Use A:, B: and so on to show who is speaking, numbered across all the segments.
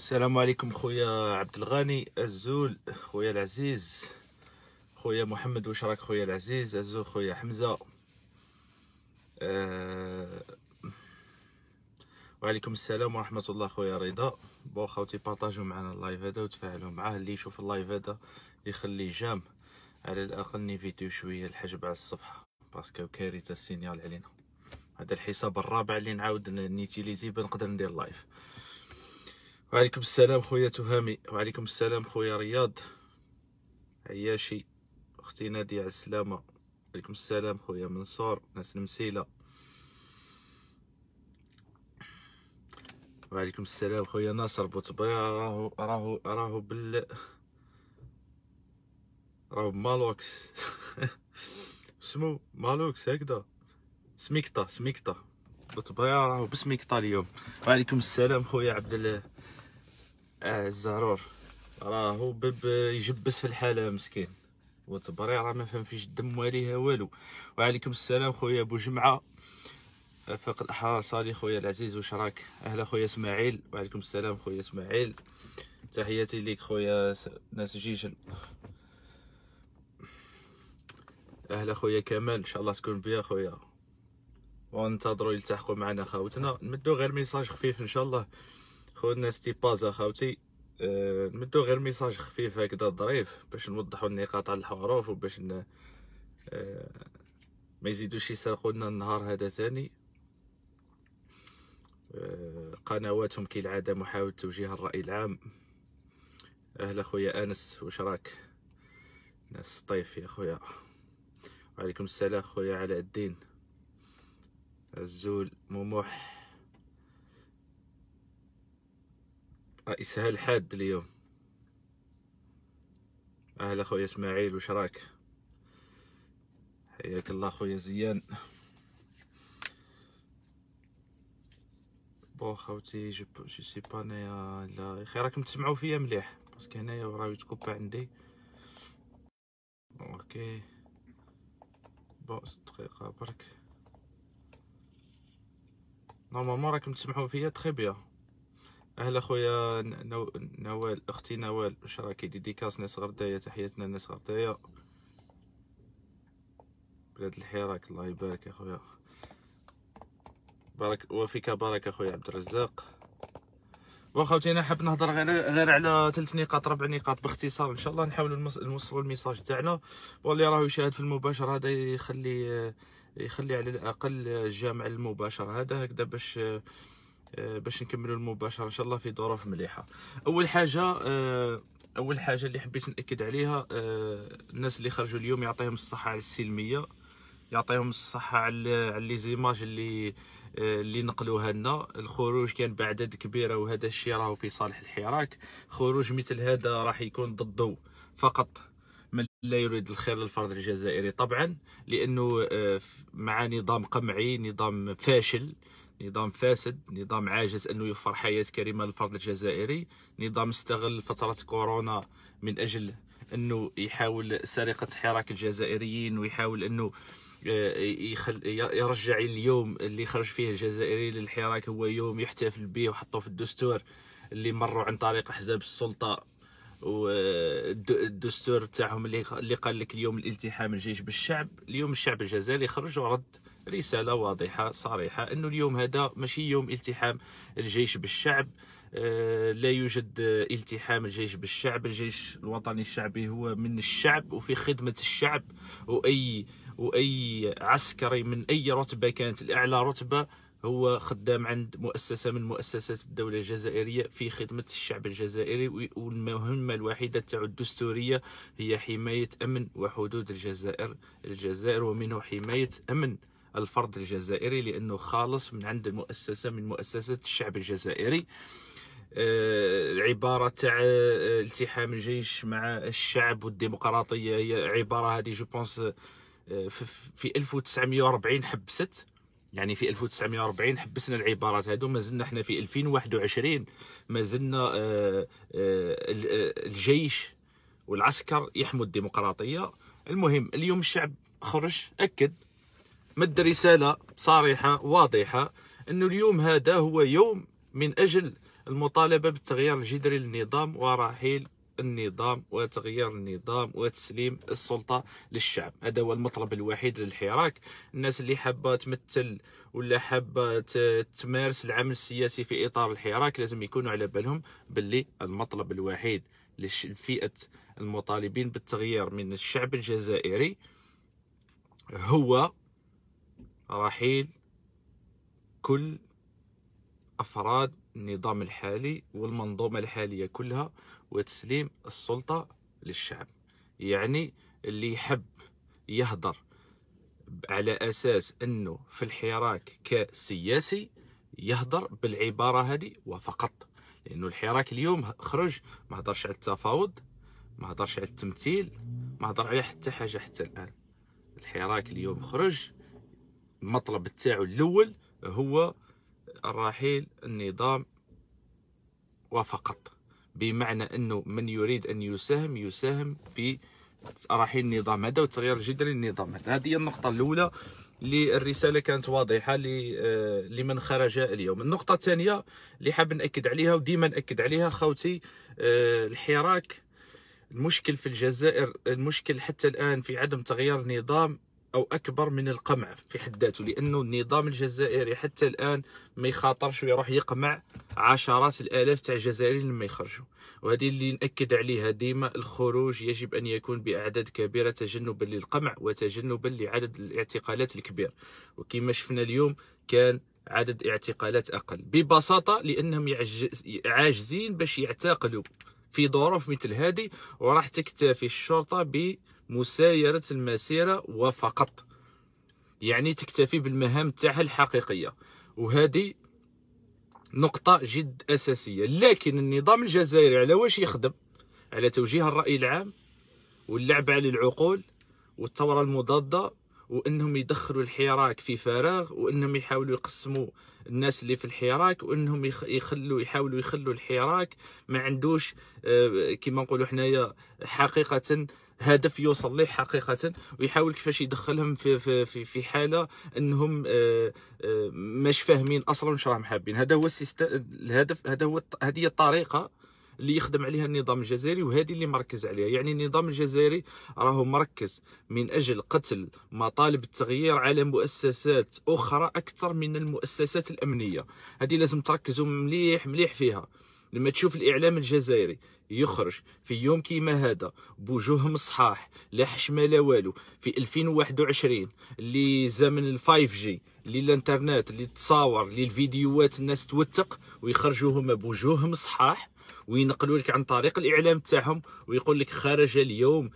A: السلام عليكم خويا عبد الغني الزول خويا العزيز خويا محمد واش راك خويا العزيز الزول خويا حمزه أه... وعليكم السلام ورحمه الله خويا رضا بو خاوتي بارطاجوا معنا اللايف هذا وتفاعلوا معاه اللي يشوف اللايف هذا يخلي جام على الاقل فيديو شويه الحجب على الصفحه باسكو كارثه السينيال علينا هذا الحساب الرابع اللي نعاود نيتيليزي بنقدر ندير لايف وعليكم السلام خويا تهامي وعليكم السلام خويا رياض عياشي اختي ناديه على السلامه وعليكم السلام خويا منصور ناس المسيله وعليكم السلام خويا ناصر بوطبيعه راهو راهو راهو بال راهو بمالوكس سمو مالوكس هكذا سميكطا سميكطا بطبيعه راهو بسميكطا اليوم وعليكم السلام خويا عبد الله اه الزهرور راهو باب يجبس في الحاله مسكين وتبري راه ما فهم فيش الدم واليها والو وعليكم السلام خويا ابو جمعه فاق الاحرار صالي خويا العزيز واش راك اهلا خويا اسماعيل وعليكم السلام خويا اسماعيل تحياتي ليك خويا ناس جيجل اهلا خويا كمال ان شاء الله تكون بيا خويا وانتظروا يلتحقوا معنا خاوتنا نمدوا غير ميساج خفيف ان شاء الله خونا ستي اخاوتي أه نمدو غير ميساج خفيف هكذا ظريف باش نوضحوا النقاط على الحروف وباش ن... أه، ما يزيدوش يسرقو لنا النهار هذا ثاني أه قنواتهم كالعاده محاوله توجيه الراي العام اهلا خويا انس واش راك ناس طيف يا خويا وعليكم السلام خويا علاء الدين الزول مموح اسهال حاد اليوم اهلا خويا اسماعيل واش راك حياك الله خويا زيان بون خوتي جو جو سي با نيا لا خير راكم تسمعوا فيا مليح باسكو هنايا راه يتكوبا عندي اوكي بون دقيقه برك نورمالمون راكم تسمعوا فيا تخي بيان اهلا خويا نو... نوال اختي نوال واش راكي ديديكاس ناس غردايه تحياتنا ناس غردايه بلاد الحراك الله يبارك اخويا بارك وفيك بارك اخويا عبد الرزاق واخا انا حاب نهضر غير غير على ثلاث نقاط ربع نقاط باختصار ان شاء الله نحاولوا نوصلوا الميساج تاعنا واللي راه يشاهد في المباشر هذا يخلي يخلي على الاقل جامع المباشر هذا هكذا باش آه، باش نكملوا المباشره ان شاء الله في ظروف مليحه اول حاجه آه، اول حاجه اللي حبيت ناكد عليها آه، الناس اللي خرجوا اليوم يعطيهم الصحه على السلميه يعطيهم الصحه على على لي زيماج اللي اللي نقلوها لنا الخروج كان بعدد كبيره وهذا الشيء راهو في صالح الحراك خروج مثل هذا راح يكون ضده فقط من لا يريد الخير للفرد الجزائري طبعا لانه مع نظام قمعي نظام فاشل نظام فاسد نظام عاجز انه يوفر حياه كريمه للفرد الجزائري نظام استغل فتره كورونا من اجل انه يحاول سرقه حراك الجزائريين ويحاول انه آه، يخل يرجع اليوم اللي خرج فيه الجزائري للحراك هو يوم يحتفل به وحطه في الدستور اللي مروا عن طريق احزاب السلطه والدستور تاعهم اللي قال لك اليوم الالتحام الجيش بالشعب اليوم الشعب الجزائري خرج ورد رساله واضحه صريحه انه اليوم هذا ماشي يوم التحام الجيش بالشعب آه، لا يوجد التحام الجيش بالشعب الجيش الوطني الشعبي هو من الشعب وفي خدمه الشعب واي واي عسكري من اي رتبه كانت الاعلى رتبه هو خدام عند مؤسسة من مؤسسات الدولة الجزائرية في خدمة الشعب الجزائري والمهمة الوحيدة تاع الدستورية هي حماية أمن وحدود الجزائر الجزائر ومنه حماية أمن الفرد الجزائري لانه خالص من عند المؤسسه من مؤسسه الشعب الجزائري آه، العباره تاع آه، التحام الجيش مع الشعب والديمقراطيه هي عباره هذه جو بونس آه، في 1940 حبست يعني في 1940 حبسنا العبارات هادو ما زلنا احنا في 2021 ما زلنا الجيش والعسكر يحموا الديمقراطيه المهم اليوم الشعب خرج اكد مد رساله صريحه واضحه انه اليوم هذا هو يوم من اجل المطالبه بالتغيير الجذري للنظام ورحيل النظام وتغيير النظام وتسليم السلطه للشعب هذا هو المطلب الوحيد للحراك الناس اللي حابه تمثل ولا حابه تمارس العمل السياسي في اطار الحراك لازم يكونوا على بالهم باللي المطلب الوحيد لفئه المطالبين بالتغيير من الشعب الجزائري هو رحيل كل أفراد النظام الحالي والمنظومة الحالية كلها وتسليم السلطة للشعب يعني اللي يحب يهضر على أساس أنه في الحراك كسياسي يهضر بالعبارة هذه وفقط لأنه الحراك اليوم خرج ما هضرش على التفاوض ما هضرش على التمثيل ما هضر على حتى حاجة حتى الآن الحراك اليوم خرج المطلب تاعو الاول هو الرحيل النظام وفقط بمعنى انه من يريد ان يساهم يساهم في رحيل النظام هذا وتغيير جذري للنظام هذا هذه هي النقطه الاولى اللي الرساله كانت واضحه آه، لمن خرج اليوم النقطه الثانيه اللي حاب ناكد عليها وديما ناكد عليها خوتي آه، الحراك المشكل في الجزائر المشكل حتى الان في عدم تغيير نظام او اكبر من القمع في حد ذاته لانه النظام الجزائري حتى الان ما يخاطرش ويروح يقمع عشرات الالاف تاع الجزائريين لما يخرجوا وهذه اللي ناكد عليها ديما الخروج يجب ان يكون باعداد كبيره تجنبا للقمع وتجنبا لعدد الاعتقالات الكبير وكما شفنا اليوم كان عدد اعتقالات اقل ببساطه لانهم عاجزين باش يعتقلوا في ظروف مثل هذه وراح تكتفي الشرطه ب مسايرة المسيرة وفقط يعني تكتفي بالمهام تاعها الحقيقية وهذه نقطة جد أساسية لكن النظام الجزائري على واش يخدم على توجيه الرأي العام واللعب على العقول والثورة المضادة وانهم يدخلوا الحراك في فراغ وانهم يحاولوا يقسموا الناس اللي في الحراك وانهم يخلوا يحاولوا يخلوا الحراك ما عندوش آه، كما نقولوا حنايا حقيقه هدف يوصل ليه حقيقه ويحاول كيفاش يدخلهم في في في, في حاله انهم آه، آه، مش فاهمين اصلا واش راهم حابين هذا هو السيست... الهدف هذا هو هذه الطريقه اللي يخدم عليها النظام الجزائري وهذه اللي مركز عليها يعني النظام الجزائري راهو مركز من اجل قتل مطالب التغيير على مؤسسات اخرى اكثر من المؤسسات الامنيه هذه لازم تركزوا مليح مليح فيها لما تشوف الاعلام الجزائري يخرج في يوم كيما هذا بوجوه مصحاح لا حشمه لا والو في 2021 اللي زمن الفايف جي اللي الانترنت اللي تصاور اللي الفيديوهات الناس توثق ويخرجوهم بوجوه مصحاح وينقلوا لك عن طريق الاعلام تاعهم ويقول لك خرج اليوم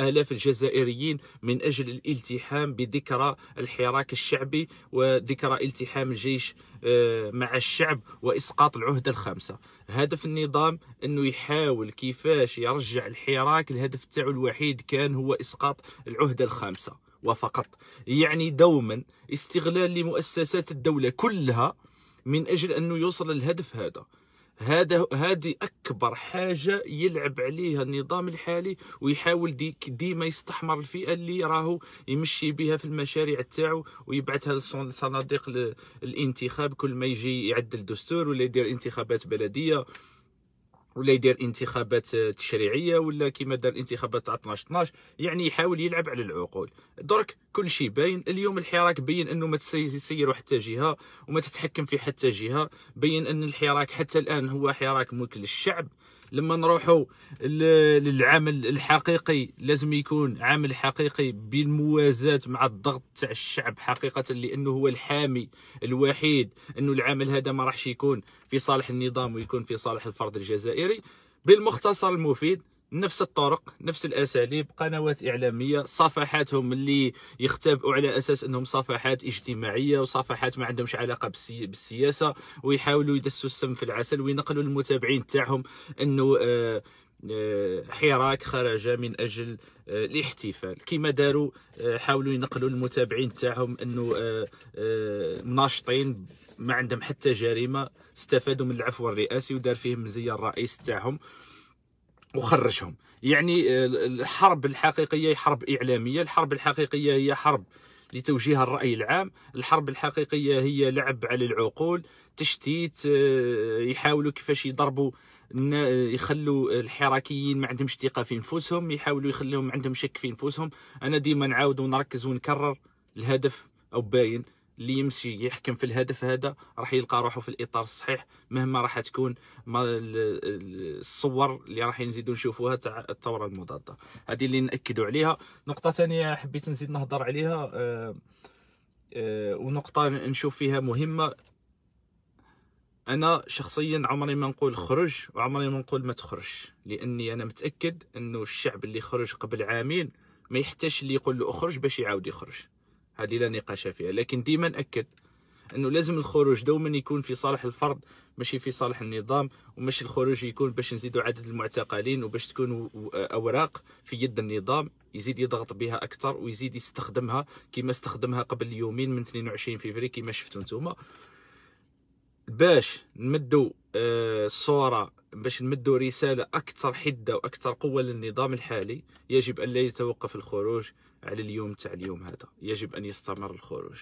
A: الاف الجزائريين من اجل الالتحام بذكرى الحراك الشعبي وذكرى التحام الجيش آه، مع الشعب واسقاط العهده الخامسه هدف النظام انه يحاول كيفاش يرجع الحراك الهدف تاعو الوحيد كان هو اسقاط العهده الخامسه وفقط يعني دوما استغلال لمؤسسات الدوله كلها من اجل انه يوصل للهدف هذا هذا هذه اكبر حاجه يلعب عليها النظام الحالي ويحاول ديك ديما يستحمر الفئه اللي راهو يمشي بها في المشاريع تاعو ويبعثها لصناديق الانتخاب كل ما يجي يعدل الدستور ولا يدير انتخابات بلديه ولا يدير انتخابات تشريعيه ولا كما دار الانتخابات تاع 12 12 يعني يحاول يلعب على العقول درك كل شيء باين اليوم الحراك بين انه ما تسير حتى جهه وما تتحكم في حتى جهه بين ان الحراك حتى الان هو حراك ملك للشعب لما نروحوا للعمل الحقيقي لازم يكون عمل حقيقي بالموازاة مع الضغط تاع الشعب حقيقة لأنه هو الحامي الوحيد أنه العمل هذا ما راحش يكون في صالح النظام ويكون في صالح الفرد الجزائري بالمختصر المفيد نفس الطرق نفس الاساليب قنوات اعلاميه صفحاتهم اللي يختبئوا على اساس انهم صفحات اجتماعيه وصفحات ما عندهمش علاقه بالسي... بالسياسه ويحاولوا يدسوا السم في العسل وينقلوا للمتابعين تاعهم انه آه،, آه حراك خرج من اجل آه، الاحتفال كما داروا آه، حاولوا ينقلوا المتابعين تاعهم انه مناشطين ما عندهم حتى جريمه استفادوا من العفو الرئاسي ودار فيهم مزيه الرئيس تاعهم
B: وخرجهم
A: يعني آه، الحرب الحقيقيه هي حرب اعلاميه الحرب الحقيقيه هي حرب لتوجيه الرأي العام الحرب الحقيقية هي لعب على العقول تشتيت آه، يحاولوا كيفاش يضربوا يخلوا الحراكيين ما عندهمش ثقة في نفوسهم يحاولوا يخليهم عندهم شك في نفوسهم أنا ديما نعاود ونركز ونكرر الهدف أو باين اللي يمشي يحكم في الهدف هذا راح يلقى روحه في الاطار الصحيح مهما راح تكون الصور اللي راح نزيدو نشوفوها تاع الثوره المضاده هذه اللي ناكدوا عليها نقطه ثانيه حبيت نزيد نهضر عليها آه، آه، ونقطه نشوف فيها مهمه انا شخصيا عمري ما نقول خرج وعمري ما نقول ما تخرجش لاني انا متاكد انه الشعب اللي خرج قبل عامين ما يحتاجش اللي يقول له اخرج باش يعاود يخرج هذه لا نقاش فيها لكن ديما ناكد انه لازم الخروج دوما يكون في صالح الفرد ماشي في صالح النظام وماشي الخروج يكون باش نزيدوا عدد المعتقلين وباش تكون اوراق في يد النظام يزيد يضغط بها اكثر ويزيد يستخدمها كما استخدمها قبل يومين من 22 فيفري كما شفتوا نتوما باش نمدوا آه، الصوره باش نمدوا رساله اكثر حده واكثر قوه للنظام الحالي يجب ان لا يتوقف الخروج على اليوم تاع اليوم هذا يجب أن يستمر الخروج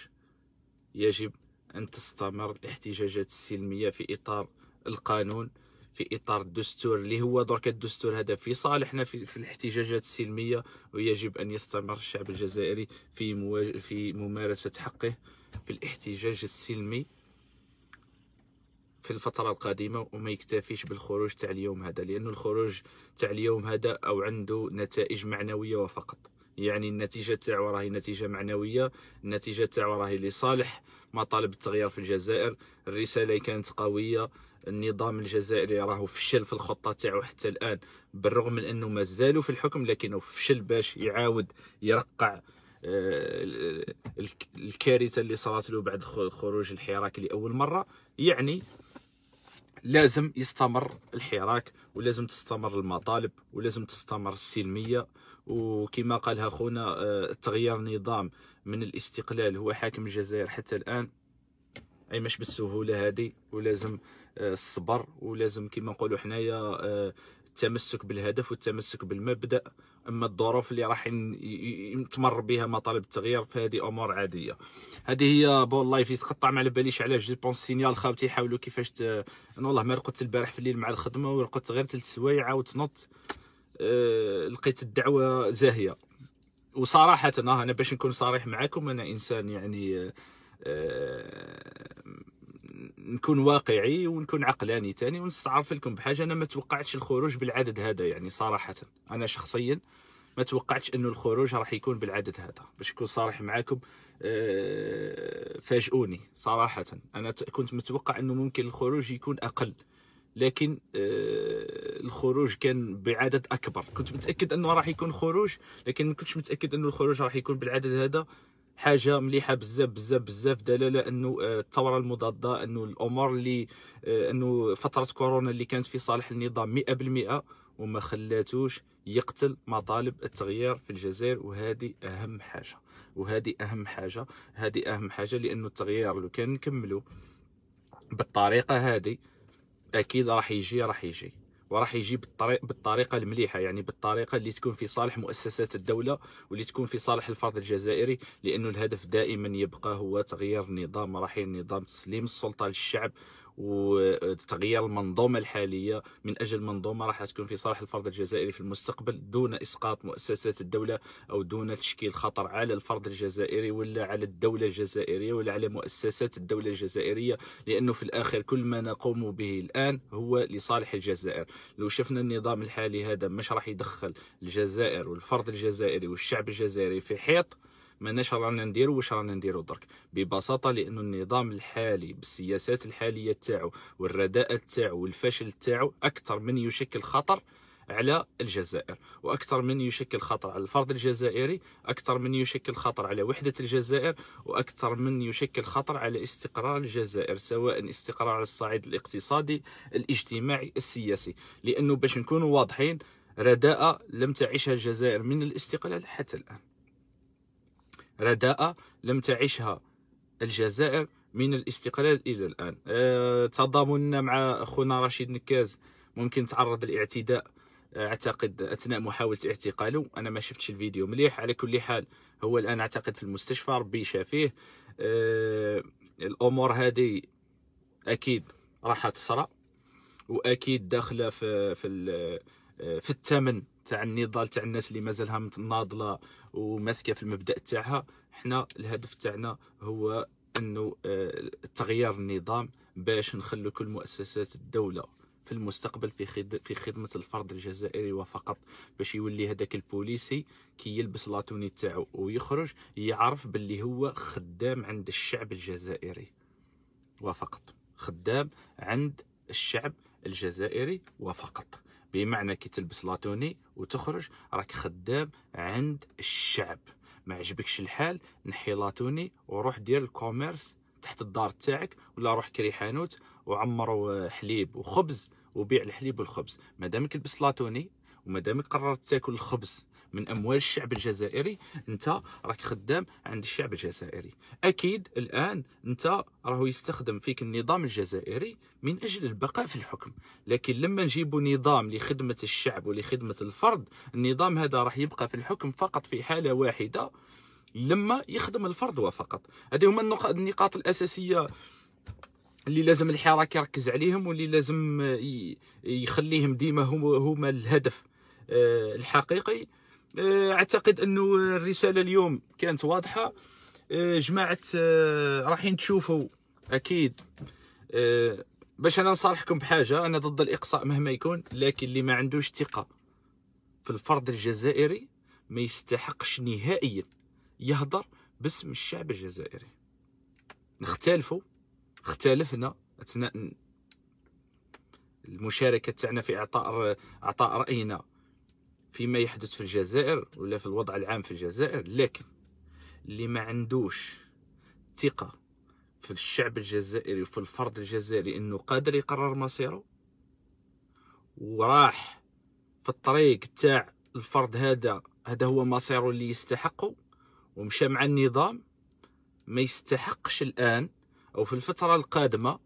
A: يجب أن تستمر الاحتجاجات السلمية في إطار القانون في اطار الدستور اللي هو درك الدستور هذا في صالحنا في, في الاحتجاجات السلميه ويجب ان يستمر الشعب الجزائري في مواج... في ممارسه حقه في الاحتجاج السلمي في الفترة القادمة وما يكتفيش بالخروج تاع اليوم هذا لأن الخروج تاع اليوم هذا أو عنده نتائج معنوية وفقط يعني النتيجه تاعو راهي نتيجه معنويه النتيجه تاعو راهي لصالح مطالب التغيير في الجزائر الرساله كانت قويه النظام الجزائري راهو فشل في الخطه تاعو حتى الان بالرغم من انه مازالوا في الحكم لكنه فشل باش يعاود يرقع آه، الكارثه اللي صارت له بعد خروج الحراك لاول مره يعني لازم يستمر الحراك ولازم تستمر المطالب ولازم تستمر السلميه وكما قالها خونا آه، تغيير النظام من الاستقلال هو حاكم الجزائر حتى الان اي مش بالسهوله هذه ولازم آه، الصبر ولازم كما نقولوا حنايا آه، التمسك بالهدف والتمسك بالمبدا اما الظروف اللي راح تمر بها مطالب التغيير فهذه امور عاديه هذه هي بول لايف يتقطع ما على باليش علاش جي بون سينيال خاوتي يحاولوا كيفاش ت... انا والله ما رقدت البارح في الليل مع الخدمه ورقدت غير ثلاث سوايع وتنط نط أه... لقيت الدعوه زاهيه وصراحه انا باش نكون صريح معكم انا انسان يعني أه... نكون واقعي ونكون عقلاني تاني ونستعرف لكم بحاجه انا ما توقعتش الخروج بالعدد هذا يعني صراحه انا شخصيا ما توقعتش انه الخروج راح يكون بالعدد هذا باش نكون صريح معاكم آه، فاجئوني صراحه انا كنت متوقع انه ممكن الخروج يكون اقل لكن آه، الخروج كان بعدد اكبر كنت متاكد انه راح يكون خروج لكن ما كنتش متاكد انه الخروج راح يكون بالعدد هذا حاجه مليحه بزاف بزاف بزاف دلاله انه آه، الثوره المضاده انه الامور اللي آه، انه فتره كورونا اللي كانت في صالح النظام 100% وما خلاتوش يقتل مطالب التغيير في الجزائر وهذه اهم حاجه وهذه اهم حاجه هذه اهم حاجه لانه التغيير لو كان نكملو بالطريقه هذه اكيد راح يجي راح يجي وراح يجي بالطريق بالطريقه المليحه يعني بالطريقه اللي تكون في صالح مؤسسات الدوله واللي تكون في صالح الفرد الجزائري لانه الهدف دائما يبقى هو تغيير نظام راحيل نظام تسليم السلطه للشعب وتغيير المنظومه الحاليه من اجل منظومه راح تكون في صالح الفرد الجزائري في المستقبل دون اسقاط مؤسسات الدوله او دون تشكيل خطر على الفرد الجزائري ولا على الدوله الجزائريه ولا على مؤسسات الدوله الجزائريه لانه في الاخر كل ما نقوم به الان هو لصالح الجزائر لو شفنا النظام الحالي هذا مش راح يدخل الجزائر والفرد الجزائري والشعب الجزائري في حيط ماناش رانا نديرو واش رانا نديرو درك ببساطه لانه النظام الحالي بالسياسات الحاليه تاعو والرداءه تاعو والفشل تاعو اكثر من يشكل خطر على الجزائر واكثر من يشكل خطر على الفرد الجزائري اكثر من يشكل خطر على وحده الجزائر واكثر من يشكل خطر على استقرار الجزائر سواء استقرار على الصعيد الاقتصادي الاجتماعي السياسي لانه باش نكونوا واضحين رداءه لم تعيشها الجزائر من الاستقلال حتى الان رداءة لم تعشها الجزائر من الاستقلال الى الان أه تضامننا مع اخونا رشيد نكاز ممكن تعرض للاعتداء أه، اعتقد اثناء محاوله اعتقاله انا ما شفتش الفيديو مليح على كل حال هو الان اعتقد في المستشفى ربي شافيه أه الامور هذه اكيد راح تصرى واكيد داخله في في أه، في الثمن تاع النضال تاع الناس اللي مازالها ناضله وماسكه في المبدا تاعها حنا الهدف تاعنا هو انه آه، تغيير النظام باش نخلو كل مؤسسات الدوله في المستقبل في في خدمه الفرد الجزائري وفقط باش يولي هذاك البوليسي كي يلبس لاتوني تاعو ويخرج يعرف باللي هو خدام عند الشعب الجزائري وفقط خدام عند الشعب الجزائري وفقط بمعنى كي تلبس لاتوني وتخرج راك خدام عند الشعب ما عجبكش الحال نحي لاتوني وروح دير الكوميرس تحت الدار تاعك ولا روح كري حانوت وعمر حليب وخبز وبيع الحليب والخبز مادامك لبس لاتوني ومادامك قررت تاكل الخبز من اموال الشعب الجزائري انت راك خدام عند الشعب الجزائري اكيد الان انت راهو يستخدم فيك النظام الجزائري من اجل البقاء في الحكم لكن لما نجيبوا نظام لخدمه الشعب ولخدمه الفرد النظام هذا راح يبقى في الحكم فقط في حاله واحده لما يخدم الفرد وفقط هذه هما النقاط الاساسيه اللي لازم الحراك يركز عليهم واللي لازم يخليهم ديما هما الهدف آه، الحقيقي آه، اعتقد انه الرساله اليوم كانت واضحه آه، جماعه آه، رايحين تشوفوا اكيد باش انا نصارحكم بحاجه انا ضد الاقصاء مهما يكون لكن اللي ما عندوش ثقه في الفرد الجزائري ما يستحقش نهائيا يهضر باسم الشعب الجزائري نختلفوا اختلفنا اثناء المشاركه تاعنا في اعطاء اعطاء راينا فيما يحدث في الجزائر ولا في الوضع العام في الجزائر لكن اللي ما عندوش ثقه في الشعب الجزائري وفي الفرد الجزائري انه قادر يقرر مصيره وراح في الطريق تاع الفرد هذا هذا هو مصيره اللي يستحقه ومشى مع النظام ما يستحقش الان او في الفتره القادمه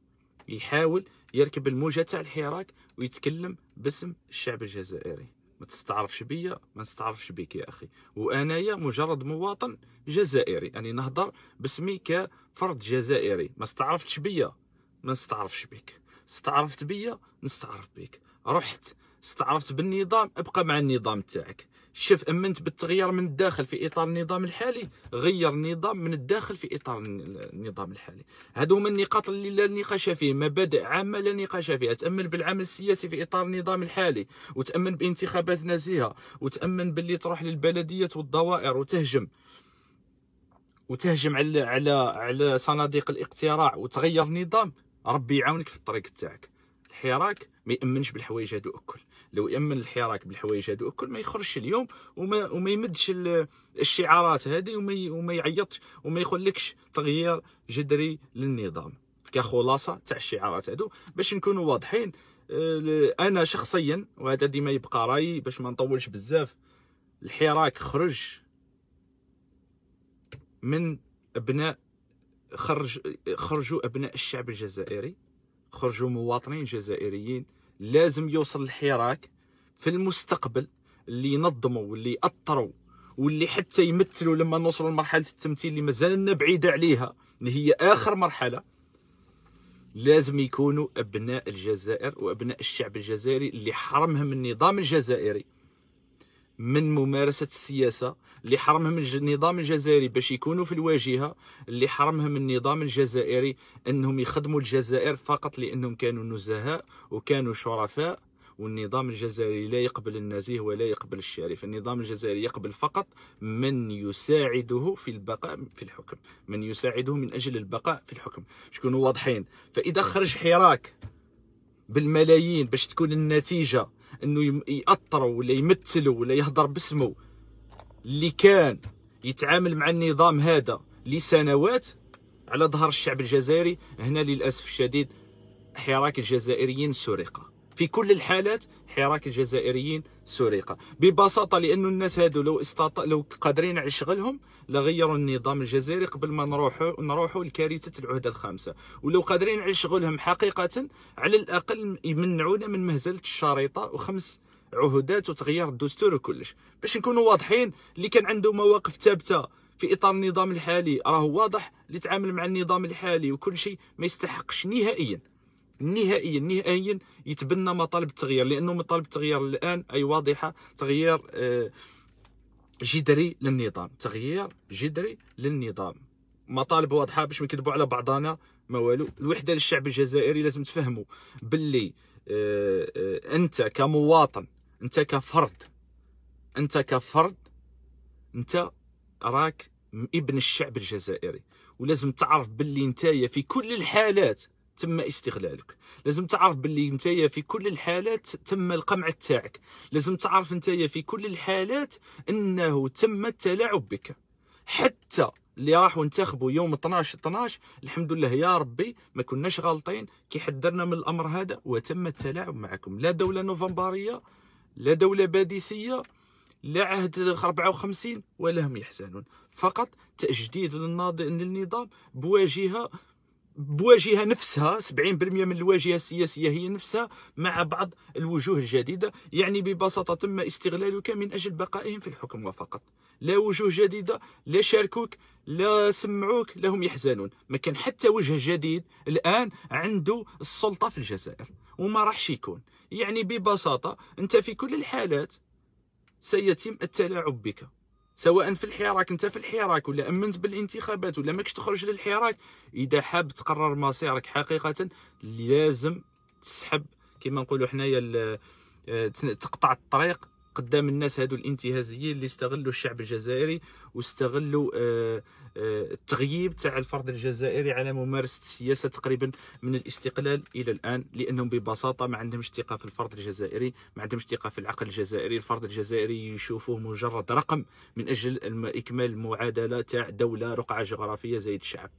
A: يحاول يركب الموجه تاع الحراك ويتكلم باسم الشعب الجزائري ما تستعرفش بيا ما نستعرفش بيك يا اخي وانايا مجرد مواطن جزائري اني يعني نهضر باسمي كفرد جزائري ما استعرفتش بيا ما نستعرفش بيك استعرفت بيا نستعرف بيك رحت استعرفت بالنظام ابقى مع النظام تاعك شف امنت بالتغيير من الداخل في اطار النظام الحالي غير النظام من الداخل في اطار النظام الحالي هادو هما النقاط اللي لا نقاش فيه مبادئ عامه لا نقاش فيها تامن بالعمل السياسي في اطار النظام الحالي وتامن بانتخابات نزيهه وتامن باللي تروح للبلديات والدوائر وتهجم وتهجم على على على صناديق الاقتراع وتغير النظام ربي يعاونك في الطريق تاعك الحراك ما يامنش بالحوايج هادو الكل لو يامن الحراك بالحوايج هادو الكل ما يخرجش اليوم وما وما يمدش الشعارات هذه وما وما يعيطش وما يخلكش تغيير جذري للنظام كخلاصه تاع الشعارات هادو باش نكونوا واضحين آه، انا شخصيا وهذا ديما يبقى رايي باش ما نطولش بزاف الحراك خرج من ابناء خرج خرجوا ابناء الشعب الجزائري خرجوا مواطنين جزائريين لازم يوصل الحراك في المستقبل اللي ينظموا واللي يأثروا واللي حتى يمثلوا لما نوصلوا لمرحله التمثيل اللي مازالنا بعيده عليها اللي هي اخر مرحله لازم يكونوا ابناء الجزائر وابناء الشعب الجزائري اللي حرمهم النظام الجزائري من ممارسه السياسه اللي حرمهم النظام الجزائري باش يكونوا في الواجهه اللي حرمهم النظام الجزائري انهم يخدموا الجزائر فقط لانهم كانوا نزهاء وكانوا شرفاء والنظام الجزائري لا يقبل النزيه ولا يقبل الشريف النظام الجزائري يقبل فقط من يساعده في البقاء في الحكم من يساعده من أجل البقاء في الحكم شكونوا واضحين فإذا خرج حراك بالملايين باش تكون النتيجة انه ياطروا ولا يمثلوا ولا يهضر باسمه اللي كان يتعامل مع النظام هذا لسنوات على ظهر الشعب الجزائري هنا للاسف الشديد حراك الجزائريين سرقه في كل الحالات حراك الجزائريين سرق ببساطة لأن الناس هادو لو استط... لو قادرين على شغلهم لغيروا النظام الجزائري قبل ما نروحوا نروحوا لكارثة العهدة الخامسة ولو قادرين على شغلهم حقيقة على الأقل يمنعونا من مهزلة الشريطة وخمس عهودات وتغيير الدستور وكلش باش نكونوا واضحين اللي كان عنده مواقف ثابته في اطار النظام الحالي راه واضح اللي تعامل مع النظام الحالي وكل شيء ما يستحقش نهائيا نهائيا نهائيا يتبنى مطالب التغيير لانه مطالب التغيير الان اي واضحه تغيير آه، جذري للنظام تغيير جذري للنظام مطالب واضحه باش ما نكذبوا على بعضنا ما والو الوحده للشعب الجزائري لازم تفهموا باللي آه، آه، انت كمواطن انت كفرد انت كفرد انت راك ابن الشعب الجزائري ولازم تعرف باللي نتايا في كل الحالات تم استغلالك لازم تعرف باللي نتايا في كل الحالات تم القمع تاعك لازم تعرف نتايا في كل الحالات انه تم التلاعب بك حتى اللي راحوا انتخبوا يوم 12 12 الحمد لله يا ربي ما كناش غالطين كي حذرنا من الامر هذا وتم التلاعب معكم لا دوله نوفمبريه لا دوله باديسيه لا عهد 54 ولا هم يحزنون فقط تجديد للنظام بواجهه بواجهه نفسها 70% من الواجهه السياسيه هي نفسها مع بعض الوجوه الجديده يعني ببساطه تم استغلالك من اجل بقائهم في الحكم وفقط لا وجوه جديده لا شاركوك لا سمعوك لهم يحزنون ما كان حتى وجه جديد الان عنده السلطه في الجزائر وما راحش يكون يعني ببساطه انت في كل الحالات سيتم التلاعب بك سواء في الحراك انت في الحراك ولا امنت بالانتخابات ولا ماكش تخرج للحراك اذا حاب تقرر مصيرك حقيقه لازم تسحب كما نقولوا حنايا آه، تقطع الطريق قدام الناس هادو الانتهازيين اللي استغلوا الشعب الجزائري واستغلوا آه، آه، التغييب تاع الفرد الجزائري على ممارسه السياسه تقريبا من الاستقلال الى الان لانهم ببساطه ما عندهمش ثقه في الفرد الجزائري ما عندهمش ثقه في العقل الجزائري الفرد الجزائري يشوفوه مجرد رقم من اجل اكمال المعادله تاع دوله رقعه جغرافيه زي الشعب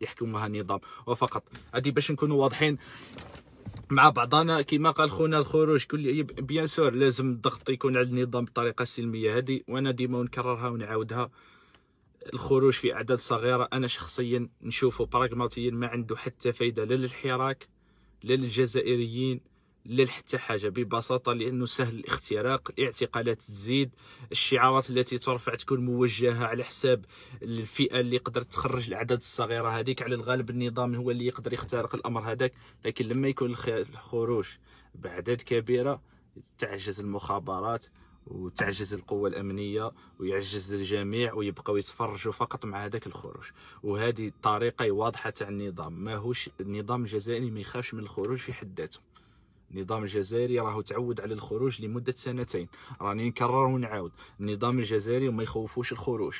A: يحكمها نظام وفقط هذه باش نكونوا واضحين مع بعضنا كما قال خونا الخروج كل بيان سور لازم الضغط يكون على النظام بطريقه سلميه هذه وانا ديما نكررها ونعاودها الخروج في اعداد صغيره انا شخصيا نشوفه براغماتيا ما عنده حتى فايده لا للحراك لا للجزائريين لا حتى حاجه ببساطه لانه سهل الاختراق الاعتقالات تزيد الشعارات التي ترفع تكون موجهه على حساب الفئه اللي قدرت تخرج الاعداد الصغيره هذيك على الغالب النظام هو اللي يقدر يخترق الامر هذاك لكن لما يكون الخروج باعداد كبيره تعجز المخابرات وتعجز القوة الأمنية ويعجز الجميع ويبقوا يتفرجوا فقط مع هذاك الخروج وهذه طريقة واضحة تاع النظام ماهوش النظام الجزائري ما يخافش من الخروج في حد ذاته النظام الجزائري راهو تعود على الخروج لمده سنتين راني نكرر ونعاود النظام الجزائري ما يخوفوش الخروج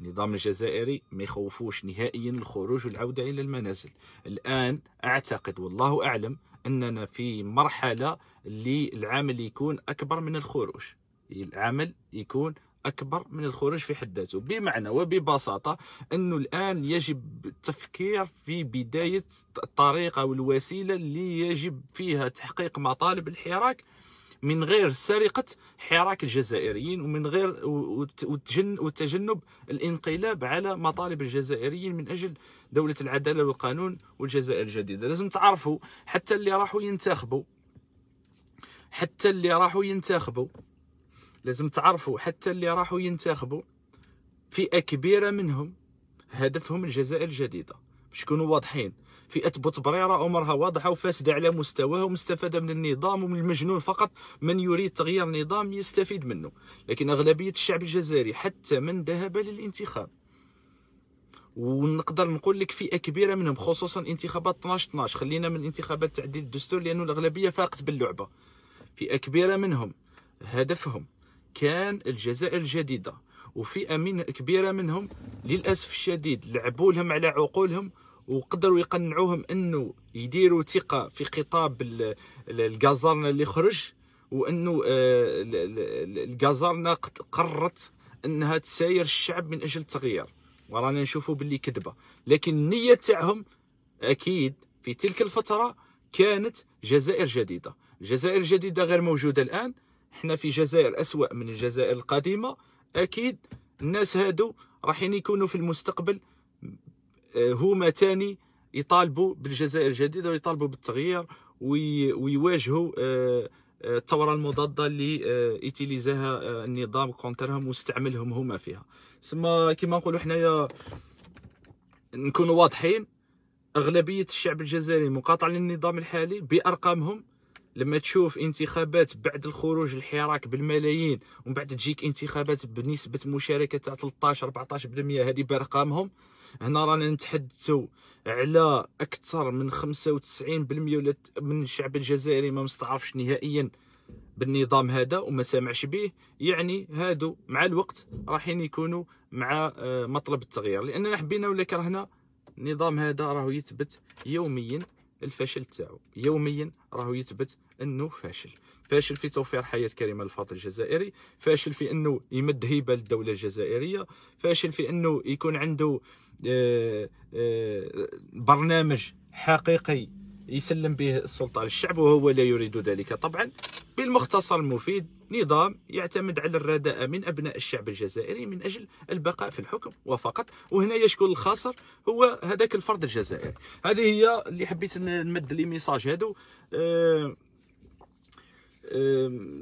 A: النظام الجزائري ما يخوفوش نهائيا الخروج والعوده الى المنازل الان اعتقد والله اعلم اننا في مرحله اللي العمل يكون اكبر من الخروج العمل يكون اكبر من الخروج في حد ذاته بمعنى وببساطه انه الان يجب التفكير في بدايه الطريقه والوسيله اللي يجب فيها تحقيق مطالب الحراك من غير سرقة حراك الجزائريين ومن غير وتجنب الانقلاب على مطالب الجزائريين من أجل دولة العدالة والقانون والجزائر الجديدة لازم تعرفوا حتى اللي راحوا ينتخبوا حتى اللي راحوا ينتخبوا لازم تعرفوا حتى اللي راحوا ينتخبوا فئه كبيره منهم هدفهم الجزائر الجديده باش يكونوا واضحين فئه بوتبريره امرها واضحه وفاسده على مستواها ومستفاده من النظام ومن المجنون فقط من يريد تغيير نظام يستفيد منه لكن اغلبيه الشعب الجزائري حتى من ذهب للانتخاب ونقدر نقول لك فئه كبيره منهم خصوصا انتخابات 12 12 خلينا من انتخابات تعديل الدستور لانه الاغلبيه فاقت باللعبه فئه كبيره منهم هدفهم كان الجزائر الجديدة وفئة من كبيرة منهم للأسف الشديد لعبوا لهم على عقولهم وقدروا يقنعوهم انه يديروا ثقه في خطاب الكازارنا اللي خرج وانه آه، الكازارنا قررت انها تساير الشعب من اجل التغيير ورانا نشوفوا باللي كذبه لكن النيه تاعهم اكيد في تلك الفتره كانت جزائر جديده الجزائر الجديده غير موجوده الان حنا في جزائر أسوأ من الجزائر القديمة أكيد الناس هادو راحين يكونوا في المستقبل آه، هما تاني يطالبوا بالجزائر الجديدة ويطالبوا بالتغيير ويواجهوا آه، آه، الثورة المضادة اللي اتيليزاها النظام كونترهم واستعملهم هما فيها سما كما نقولوا حنايا نكونوا واضحين أغلبية الشعب الجزائري مقاطع للنظام الحالي بأرقامهم لما تشوف انتخابات بعد الخروج الحراك بالملايين ومن بعد تجيك انتخابات بنسبه مشاركه تاع 13 14% هذه بارقامهم هنا رانا نتحدثوا على اكثر من 95% من الشعب الجزائري ما مستعرفش نهائيا بالنظام هذا وما سامعش به يعني هادو مع الوقت راحين يكونوا مع آه، مطلب التغيير لاننا حبينا ولا كرهنا النظام هذا راهو يثبت يوميا الفشل تاعو يوميا راهو يثبت انه فاشل فاشل في توفير حياه كريمه للفاطر الجزائري فاشل في انه يمد هيبه للدوله الجزائريه فاشل في انه يكون عنده آه، آه، برنامج حقيقي يسلم به السلطه للشعب وهو لا يريد ذلك طبعا بالمختصر المفيد نظام يعتمد على الرداء من ابناء الشعب الجزائري من اجل البقاء في الحكم وفقط وهنا يشكل الخاسر هو هذاك الفرد الجزائري هذه هي اللي حبيت نمد لي ميساج هادو أه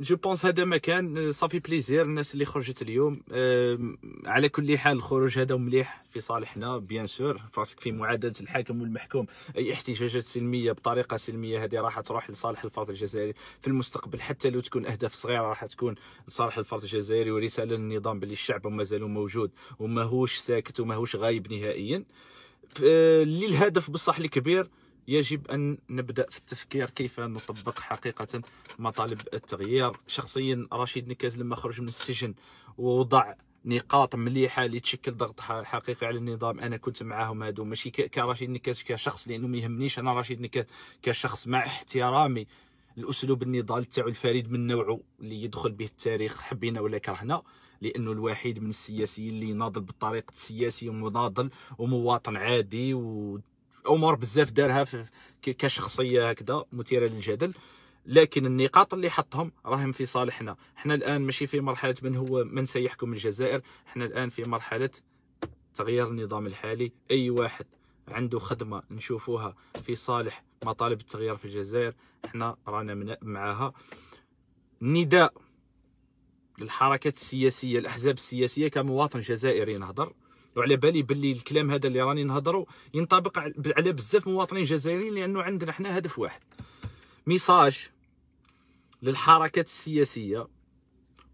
A: جو بونس هذا مكان أه، صافي بليزير الناس اللي خرجت اليوم على كل حال الخروج هذا مليح في صالحنا بيان سور باسكو في معادله الحاكم والمحكوم اي احتجاجات سلميه بطريقه سلميه هذه راح تروح لصالح الفرد الجزائري في المستقبل حتى لو تكون اهداف صغيره راح تكون لصالح الفرد الجزائري ورساله للنظام باللي الشعب مازال موجود وماهوش ساكت وماهوش غايب نهائيا أه، للهدف بصح الكبير يجب أن نبدأ في التفكير كيف نطبق حقيقة مطالب التغيير شخصيا رشيد نكاز لما خرج من السجن ووضع نقاط مليحه اللي تشكل ضغط حقيقي على النظام انا كنت معاهم هادو ماشي كرشيد نكاز كشخص لانه ما يهمنيش انا رشيد نكاز كشخص مع احترامي الاسلوب النضال تاعو الفريد من نوعه اللي يدخل به التاريخ حبينا ولا كرهنا لانه الوحيد من السياسيين اللي يناضل بالطريقه السياسي ومناضل ومواطن عادي و امور بزاف دارها كشخصيه هكذا مثيره للجدل لكن النقاط اللي حطهم راهم في صالحنا حنا الان ماشي في مرحله من هو من سيحكم الجزائر حنا الان في مرحله تغيير النظام الحالي اي واحد عنده خدمه نشوفوها في صالح مطالب التغيير في الجزائر حنا رانا معاها نداء للحركات السياسيه الاحزاب السياسيه كمواطن جزائري نهضر وعلى بالي باللي الكلام هذا اللي راني نهضرو ينطبق على بزاف مواطنين جزائريين لانه عندنا حنا هدف واحد ميساج للحركات السياسيه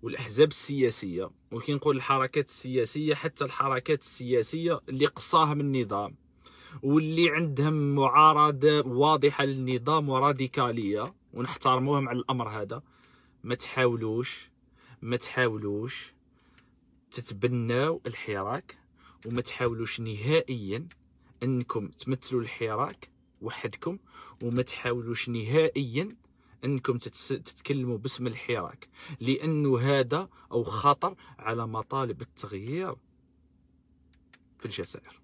A: والاحزاب السياسيه وكي نقول الحركات السياسيه حتى الحركات السياسيه اللي قصاها من النظام واللي عندهم معارضه واضحه للنظام وراديكاليه ونحترموهم على الامر هذا ما تحاولوش ما تحاولوش تتبناو الحراك وما تحاولوش نهائيا انكم تمثلوا الحراك وحدكم وما تحاولوش نهائيا انكم تتكلموا باسم الحراك لانه هذا او خطر على مطالب التغيير في الجزائر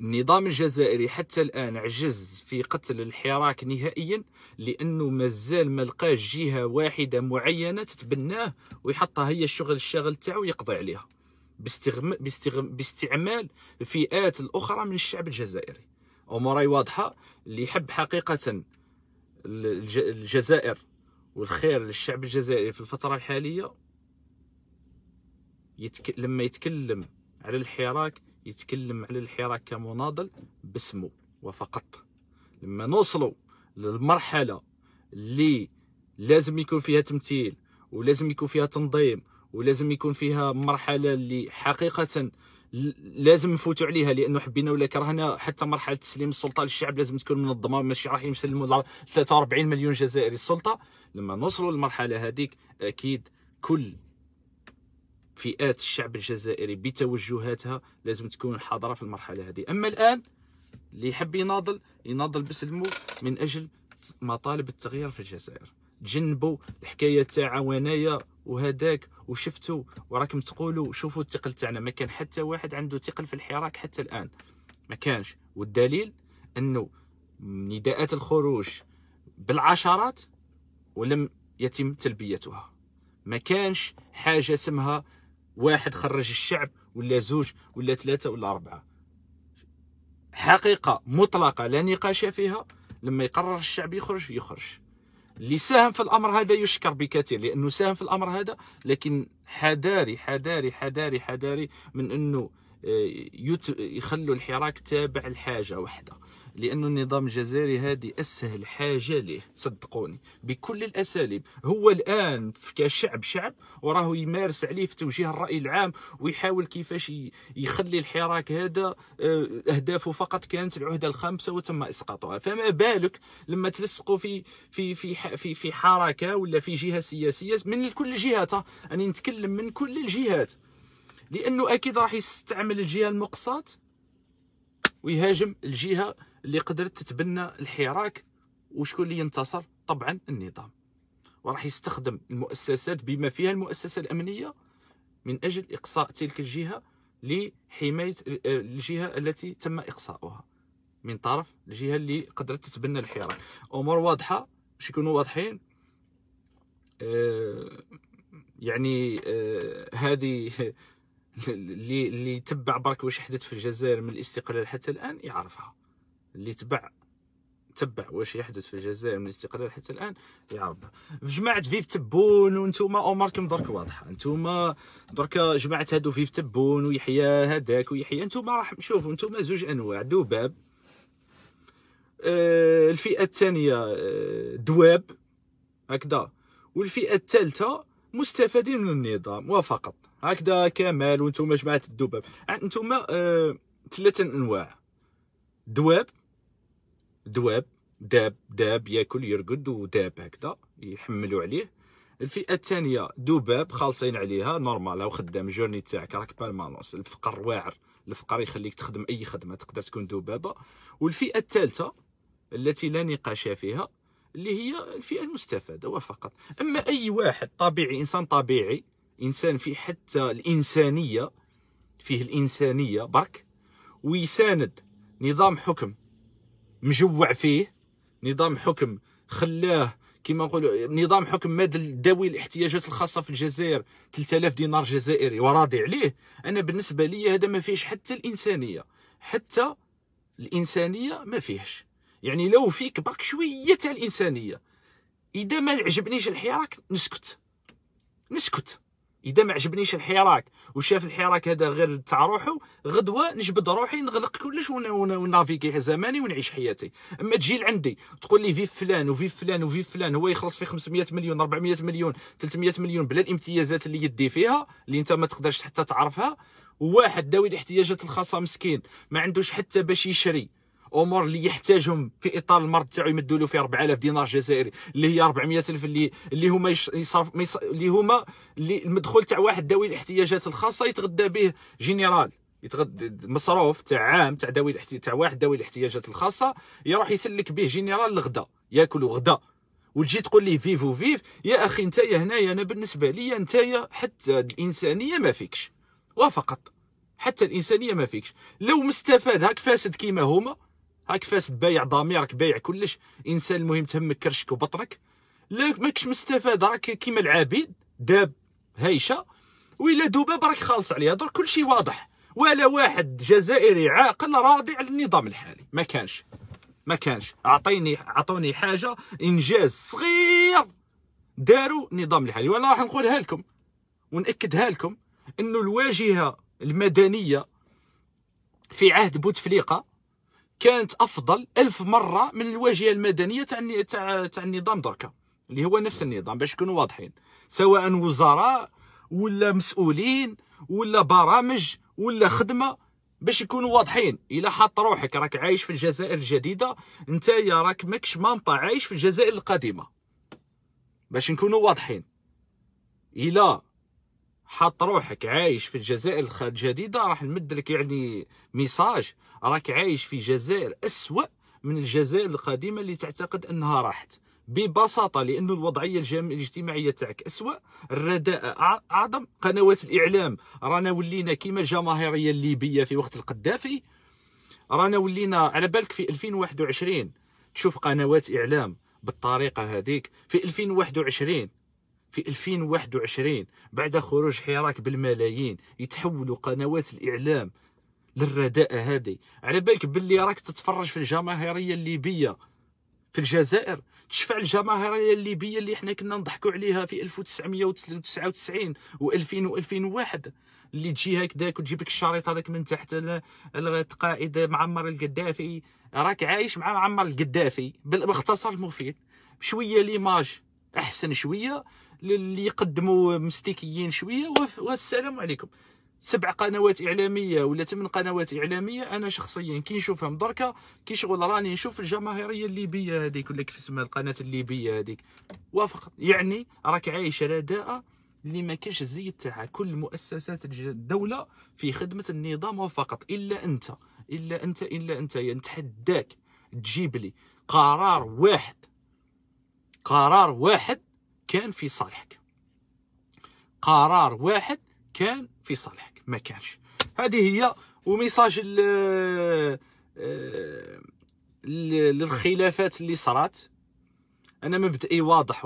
A: النظام الجزائري حتى الان عجز في قتل الحراك نهائيا لانه مازال ما لقاش جهه واحده معينه تتبناه ويحطها هي الشغل الشاغل تاعو ويقضي عليها باستغم... باستغم... باستعمال الفئات الاخرى من الشعب الجزائري امور واضحه اللي يحب حقيقه الج... الجزائر والخير للشعب الجزائري في الفتره الحاليه يتك... لما يتكلم على الحراك يتكلم على الحراك كمناضل باسمه وفقط لما نوصلوا للمرحله اللي لازم يكون فيها تمثيل ولازم يكون فيها تنظيم ولازم يكون فيها مرحله اللي حقيقه لازم نفوتوا عليها لانه حبينا ولا كرهنا حتى مرحله تسليم السلطه للشعب لازم تكون منظمه ماشي راح يسلموا 43 مليون جزائري السلطه لما نوصلوا للمرحله هذيك اكيد كل فئات الشعب الجزائري بتوجهاتها لازم تكون حاضره في المرحله هذه اما الان اللي يحب يناضل يناضل بسلمه من اجل مطالب التغيير في الجزائر تجنبوا الحكايه تاع وانايا وهداك وشفتوا وراكم تقولوا شوفوا الثقل تاعنا ما كان حتى واحد عنده ثقل في الحراك حتى الان ما كانش والدليل انه نداءات الخروج بالعشرات ولم يتم تلبيتها ما كانش حاجه اسمها واحد خرج الشعب ولا زوج ولا ثلاثه ولا اربعه حقيقه مطلقه لا نقاش فيها لما يقرر الشعب يخرج يخرج اللي ساهم في الامر هذا يشكر بكثير لانه ساهم في الامر هذا لكن حذاري حذاري حذاري حذاري من انه آه، يخلوا الحراك تابع لحاجه واحده لانه النظام الجزائري هذه أسهل حاجة ليه صدقوني بكل الأساليب هو الآن كشعب شعب وراه يمارس عليه في توجيه الرأي العام ويحاول كيفاش يخلي الحراك هذا آه، أهدافه فقط كانت العهدة الخامسة وتم إسقاطها فما بالك لما تلصقوا في في في في في حركة ولا في جهة سياسية من كل الجهات أنا آه، نتكلم من كل الجهات لأنه أكيد راح يستعمل الجهة المقصات ويهاجم الجهه اللي قدرت تتبنى الحراك وشكون اللي ينتصر طبعا النظام وراح يستخدم المؤسسات بما فيها المؤسسه الامنيه من اجل اقصاء تلك الجهه لحمايه آه، الجهه التي تم اقصاؤها من طرف الجهه اللي قدرت تتبنى الحراك امور واضحه باش يكونوا واضحين آه، يعني آه، هذه اللي اللي تبع برك واش حدث في الجزائر من الاستقلال حتى الان يعرفها اللي تبع تبع واش يحدث في الجزائر من الاستقلال حتى الان يا رب جماعه فيف تبون وانتم اماركم درك واضحه انتم درك جماعه هادو فيف تبون ويحيى هذاك ويحيى انتم راح شوفوا انتم زوج انواع ذباب آه، الفئه الثانيه آه، دواب هكذا والفئه الثالثه مستفادين من النظام وفقط هكذا كمال وانتم جماعه الذباب انتم آه، ثلاثه انواع دواب دواب داب داب ياكل يرقد وداب هكذا يحملوا عليه الفئه الثانيه دوباب خالصين عليها نورمال او خدام جورني تاعك راك بالمانوس الفقر واعر الفقر يخليك تخدم اي خدمه تقدر تكون ذبابه والفئه الثالثه التي لا نقاش فيها اللي هي الفئه المستفاده وفقط اما اي واحد طبيعي انسان طبيعي انسان في حتى الانسانيه فيه الانسانيه برك ويساند نظام حكم مجوع فيه نظام حكم خلاه كما نقولوا نظام حكم مد ذوي الاحتياجات الخاصه في الجزائر 3000 دينار جزائري وراضي عليه انا بالنسبه لي هذا ما فيهش حتى الانسانيه حتى الانسانيه ما فيهش يعني لو فيك برك شويه تاع الانسانيه اذا ما عجبنيش الحراك نسكت نسكت اذا ما عجبنيش الحراك وشاف الحراك هذا غير تاع روحو غدوه نجبد روحي نغلق كلش ونافيكي زماني ونعيش حياتي اما تجي لعندي تقول لي في فلان وفي فلان وفي فلان هو يخلص في 500 مليون 400 مليون 300 مليون بلا الامتيازات اللي يدي فيها اللي انت ما تقدرش حتى تعرفها وواحد داوي الاحتياجات الخاصه مسكين ما عندوش حتى باش يشري امور اللي يحتاجهم في اطار المرض تاعو يمدوا له فيه 4000 دينار جزائري اللي هي 400000 اللي اللي هما يصرف اللي هما اللي المدخول تاع واحد ذوي الاحتياجات الخاصه يتغدى به جنرال يتغدى مصروف تاع عام تاع ذوي الاحتياج تاع واحد ذوي الاحتياجات الخاصه يروح يسلك به جنرال الغدا ياكل غدا وتجي تقول لي فيف يا اخي نتايا هنايا انا بالنسبه لي نتايا حتى الانسانيه ما فيكش وفقط حتى الانسانيه ما فيكش لو مستفاد هاك فاسد كيما هما هاك فاس بايع ضميرك بايع كلش انسان المهم تهمك كرشك وبطرك لا ماكش مستفاد راك كيما العابد داب هايشه ويلا ذباب راك خالص عليها درك كلشي واضح ولا واحد جزائري عاقل راضي على النظام الحالي ما كانش ما كانش اعطيني اعطوني حاجه انجاز صغير داروا النظام الحالي وانا راح نقولها لكم وناكدها لكم انه الواجهه المدنيه في عهد بوتفليقه كانت افضل ألف مره من الواجهه المدنيه تاع تاع تاع النظام دركا اللي هو نفس نعم. النظام باش نكونوا واضحين سواء وزراء ولا مسؤولين ولا برامج ولا خدمه باش يكونوا واضحين الا حاط روحك راك عايش في الجزائر الجديده انت يا راك ماكش مامبا عايش في الجزائر القديمه باش نكونوا واضحين الا حاط روحك عايش في الجزائر الجديده راح نمد لك يعني ميساج راك عايش في جزائر اسوأ من الجزائر القديمه اللي تعتقد انها راحت ببساطه لأن الوضعيه الاجتماعيه تاعك اسوء الرداء اعظم قنوات الاعلام رانا ولينا كيما الجماهيريه الليبيه في وقت القذافي رانا ولينا على بالك في 2021 تشوف قنوات اعلام بالطريقه هذيك في 2021 في 2021 بعد خروج حراك بالملايين يتحولوا قنوات الإعلام للرداءة هذه على بالك باللي راك تتفرج في الجماهيرية الليبية في الجزائر تشفع الجماهيريه الليبيه اللي حنا كنا نضحكوا عليها في 1999 و2000 و2001 اللي تجي هكذاك وتجيب لك الشريط هذاك من تحت القائد معمر القدافي راك عايش مع معمر القدافي باختصار المفيد شويه ليماج احسن شويه اللي يقدموا مستيكيين شويه والسلام عليكم سبع قنوات اعلاميه ولا ثمان قنوات اعلاميه انا شخصيا كي نشوفهم دركا كي شغل راني نشوف الجماهيريه الليبيه هذيك ولا كيف اسمها القناه الليبيه هذيك وافق يعني راك عايش رداءه اللي ما كانش الزيت تاعها كل مؤسسات الدوله في خدمه النظام وفقط الا انت الا انت الا انت نتحداك يعني تجيب لي قرار واحد قرار واحد كان في صالحك قرار واحد كان في صالحك ما كانش هذه هي وميساج آه، للخلافات اللي صرات انا مبدئي واضح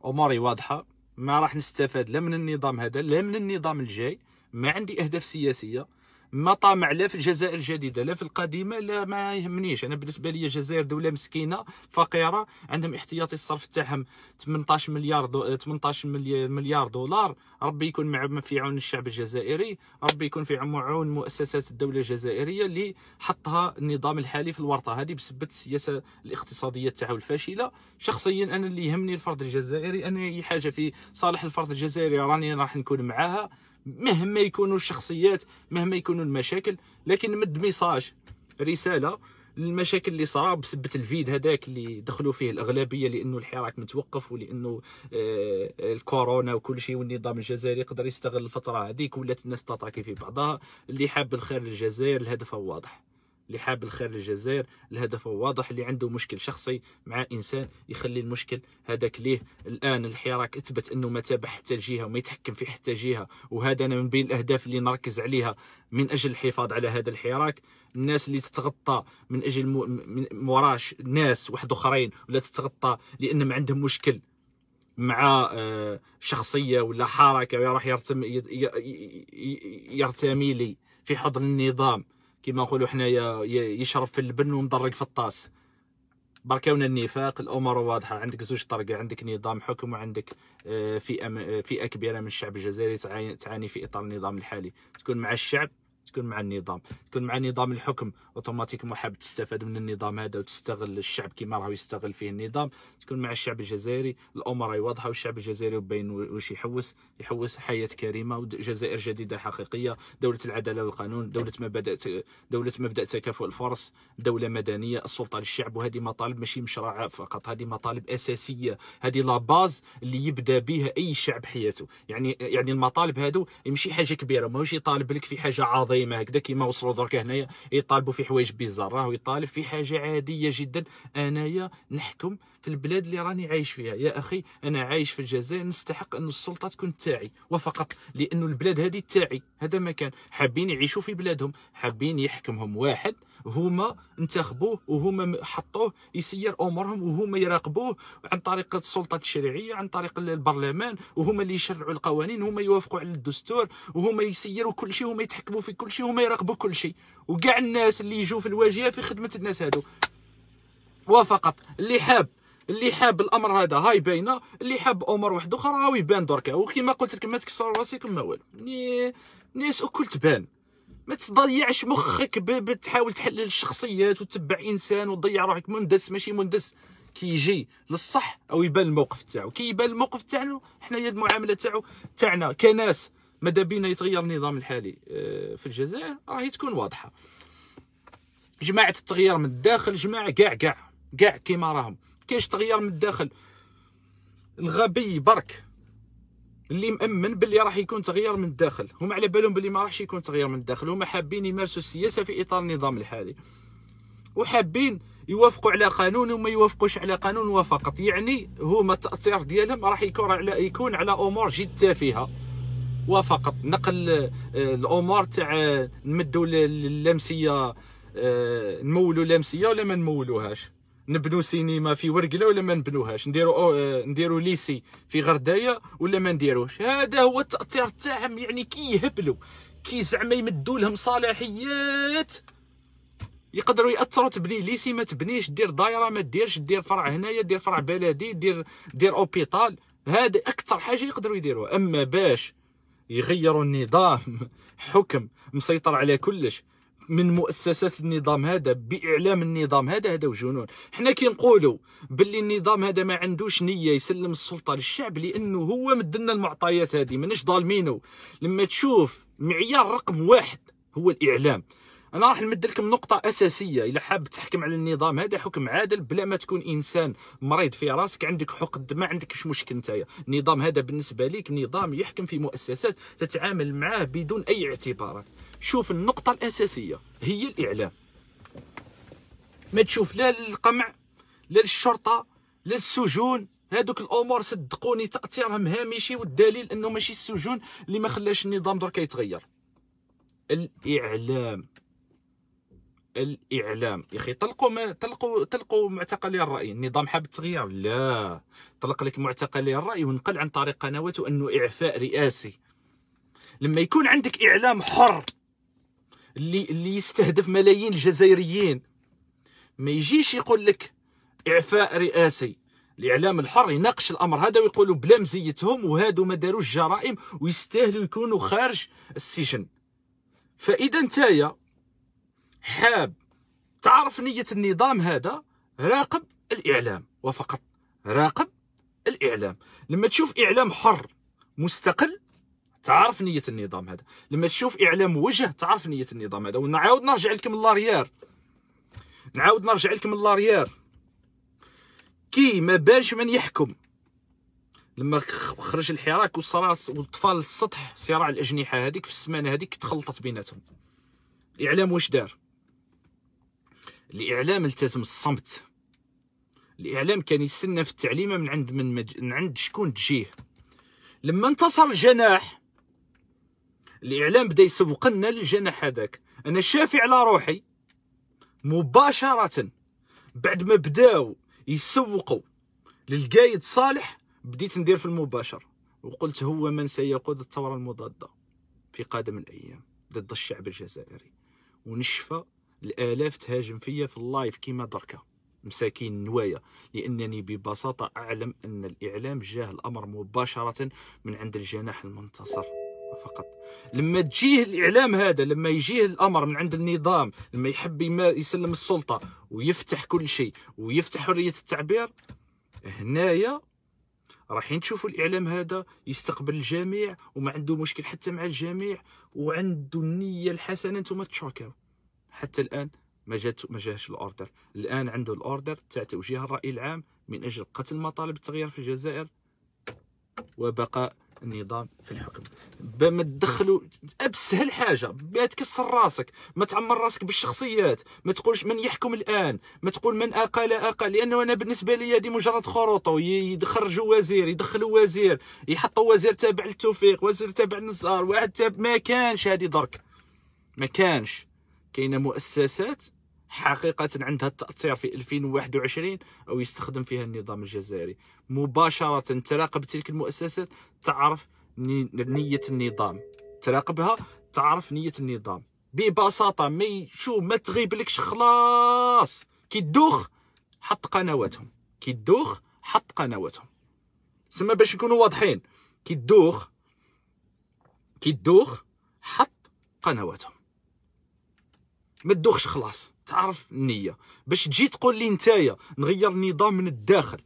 A: واموري واضحه ما راح نستفاد لا من النظام هذا لا من النظام الجاي ما عندي اهداف سياسيه ما طامع لا في الجزائر الجديده لا في القديمه لا ما يهمنيش انا بالنسبه لي الجزائر دوله مسكينه فقيره عندهم احتياطي الصرف تاعهم 18 مليار دو 18 مليار دولار ربي يكون مع في عون الشعب الجزائري ربي يكون في عون مؤسسات الدوله الجزائريه اللي حطها النظام الحالي في الورطه هذه بسبب السياسه الاقتصاديه تاعو الفاشله شخصيا انا اللي يهمني الفرد الجزائري انا حاجه في صالح الفرد الجزائري راني راح نكون معاها مهما يكونوا الشخصيات مهما يكونوا المشاكل لكن مد ميساج رساله المشاكل اللي صار بسبه الفيد هذاك اللي دخلوا فيه الاغلبيه لانه الحراك متوقف ولانه آه، الكورونا وكل شيء والنظام الجزائري يقدر يستغل الفتره هذيك ولات الناس تطاكي في بعضها اللي حاب الخير للجزائر الهدف واضح اللي حاب الخير للجزائر الهدف هو واضح اللي عنده مشكل شخصي مع انسان يخلي المشكل هذاك ليه الان الحراك اثبت انه ما تابع حتى جهه وما يتحكم في حتى جهه وهذا انا من بين الاهداف اللي نركز عليها من اجل الحفاظ على هذا الحراك الناس اللي تتغطى من اجل موراش ناس واحد اخرين ولا تتغطى لان ما عندهم مشكل مع آه، شخصيه ولا حركه ويروح يرتمي لي في حضن النظام كما نقولوا حنايا يشرب في اللبن ومضرق في الطاس بركاونا النفاق الامور واضحه عندك زوج طرقه عندك نظام حكم وعندك آه، فئه فئه كبيره من الشعب الجزائري تعاني في اطار النظام الحالي تكون مع الشعب تكون مع النظام تكون مع نظام الحكم اوتوماتيك محب تستفاد من النظام هذا وتستغل الشعب كما راه يستغل فيه النظام تكون مع الشعب الجزائري الامور راهي واضحه والشعب الجزائري باين واش يحوس يحوس حياه كريمه وجزائر جديده حقيقيه دوله العداله والقانون دوله مبادئ دوله مبدا تكافؤ الفرص دوله مدنيه السلطه للشعب وهذه مطالب ماشي مشروعه فقط هذه مطالب اساسيه هذه لا باز اللي يبدا بها اي شعب حياته يعني يعني المطالب هادو ماشي حاجه كبيره ماهوش يطالب لك في حاجه عظيمه دائما هكذا كيما وصلوا درك هنايا يطالبوا في حوايج بيزار راهو يطالب في حاجه عاديه جدا انايا نحكم في البلاد اللي راني عايش فيها يا اخي انا عايش في الجزائر نستحق ان السلطه تكون تاعي وفقط لانه البلاد هذه تاعي هذا ما كان حابين يعيشوا في بلادهم حابين يحكمهم واحد هما انتخبوه وهما حطوه يسير امورهم وهما يراقبوه عن طريق السلطه التشريعيه عن طريق البرلمان وهما اللي يشرعوا القوانين هما يوافقوا على الدستور وهما يسيروا كل شيء وهما يتحكموا في كل شيء وما يراقبوا كل شيء وكاع الناس اللي يجوا في الواجهه في خدمه الناس هادو وفقط اللي حاب اللي حاب الامر هذا هاي باينه اللي حاب امور واحد اخرى راهو يبان دركا وكما قلت لك ما تكسروا راسكم ما والو الناس الكل وكل تبان ما تضيعش مخك بتحاول تحلل الشخصيات وتتبع انسان وتضيع روحك مندس ماشي مندس كي يجي للصح او يبان الموقف تاعو كي يبان الموقف تاعنا حنايا المعامله تاعو تاعنا كناس ماذا بينا يتغير النظام الحالي آه، في الجزائر راهي تكون واضحه جماعه التغيير من الداخل جماعه كاع كاع كاع كيما راهم كاينش تغيير من الداخل الغبي برك اللي مامن باللي راح يكون تغيير من الداخل هما على بالهم باللي ما راحش يكون تغيير من الداخل هما حابين يمارسوا السياسه في اطار النظام الحالي وحابين يوافقوا على قانون وما يوافقوش على قانون وفقط يعني هما التاثير ديالهم راح يكون على يكون على امور جد تافهه وفقط نقل آه، الامور تاع آه، نمدوا اللمسيه آه، نمولوا اللمسيه ولا ما نمولوهاش نبنوا سينما في ورقله ولا ما نبنوهاش نديروا نديروا ليسي في غردايه ولا ما نديروش هذا هو التاثير تاعهم يعني كي يهبلوا كي زعما يمدوا لهم صلاحيات يقدروا ياثروا تبني ليسي ما تبنيش دير دايره ما ديرش دير فرع هنايا دير فرع بلدي دير دير اوبيتال هذا اكثر حاجه يقدروا يديروها اما باش يغيروا النظام حكم مسيطر على كلش من مؤسسات النظام هذا باعلام النظام هذا هذا وجنون حنا كي نقولوا باللي النظام هذا ما عندوش نيه يسلم السلطه للشعب لانه هو مدنا المعطيات هذه ماناش ظالمينه لما تشوف معيار رقم واحد هو الاعلام انا راح نمد لكم نقطه اساسيه الا حاب تحكم على النظام هذا حكم عادل بلا ما تكون انسان مريض في راسك عندك حقد ما عندكش مشكل نتايا النظام هذا بالنسبه لك نظام يحكم في مؤسسات تتعامل معاه بدون اي اعتبارات شوف النقطه الاساسيه هي الاعلام ما تشوف لا للقمع لا للشرطه لا السجون هذوك الامور صدقوني تاثيرهم هامشي والدليل انه ماشي السجون اللي ما خلاش النظام درك يتغير الاعلام الاعلام يا اخي طلقوا ما طلقوا طلقوا معتقلي الراي نظام حاب التغيير لا طلق لك معتقلي الراي ونقل عن طريق قنواته انه اعفاء رئاسي لما يكون عندك اعلام حر اللي اللي يستهدف ملايين الجزائريين ما يجيش يقول لك اعفاء رئاسي الاعلام الحر يناقش الامر هذا ويقولوا بلا مزيتهم وهادو ما داروش جرائم ويستاهلوا يكونوا خارج السجن فاذا نتايا حاب تعرف نية النظام هذا راقب الإعلام وفقط راقب الإعلام لما تشوف إعلام حر مستقل تعرف نية النظام هذا لما تشوف إعلام وجه تعرف نية النظام هذا ونعاود نرجع لكم اللاريار نعاود نرجع لكم اللاريار كي ما بانش من يحكم لما خرج الحراك والصراع والطفال السطح صراع الاجنحه هذيك في السمانه هذيك تخلطت بيناتهم الاعلام واش دار الاعلام التزم الصمت الاعلام كان يستنى في التعليمه من عند من, مج... من عند شكون تجيه لما انتصر الجناح الاعلام بدا يسوقنا للجناح هذاك انا شافي على روحي مباشره بعد ما بداو يسوقوا للقايد صالح بديت ندير في المباشر وقلت هو من سيقود الثوره المضاده في قادم الايام ضد الشعب الجزائري ونشفى الالاف تهاجم فيا في اللايف كيما دركا مساكين نوايا لانني ببساطه اعلم ان الاعلام جاه الامر مباشره من عند الجناح المنتصر فقط لما تجيه الاعلام هذا لما يجيه الامر من عند النظام لما يحب يسلم السلطه ويفتح كل شيء ويفتح حريه التعبير هنايا راح نشوفوا الاعلام هذا يستقبل الجميع وما عنده مشكل حتى مع الجميع وعنده النيه الحسنه انتم تشوكاو حتى الان ما جات ما جاش الاوردر الان عنده الاوردر تاع توجيه الراي العام من اجل قتل مطالب التغيير في الجزائر وبقاء النظام في الحكم ما تدخلوا ابسهل حاجه ما تكسر راسك ما تعمر راسك بالشخصيات ما تقولش من يحكم الان ما تقول من اقل اقل لانه انا بالنسبه لي هذه مجرد خروطه يخرجوا وزير يدخلوا وزير يحطوا وزير تابع للتوفيق وزير تابع للنزار واحد تابع ما كانش هذه درك ما كانش كاينه مؤسسات حقيقة عندها التأثير في 2021 أو يستخدم فيها النظام الجزائري مباشرة تراقب تلك المؤسسات تعرف نية النظام تراقبها تعرف نية النظام ببساطة ما شو ما تغيبلكش خلاص كي تدوخ حط قنواتهم كي تدوخ حط قنواتهم سما باش نكونوا واضحين كي تدوخ كي تدوخ حط قنواتهم ما تدوخش خلاص تعرف النيه باش تجي تقول لي نتايا نغير النظام من الداخل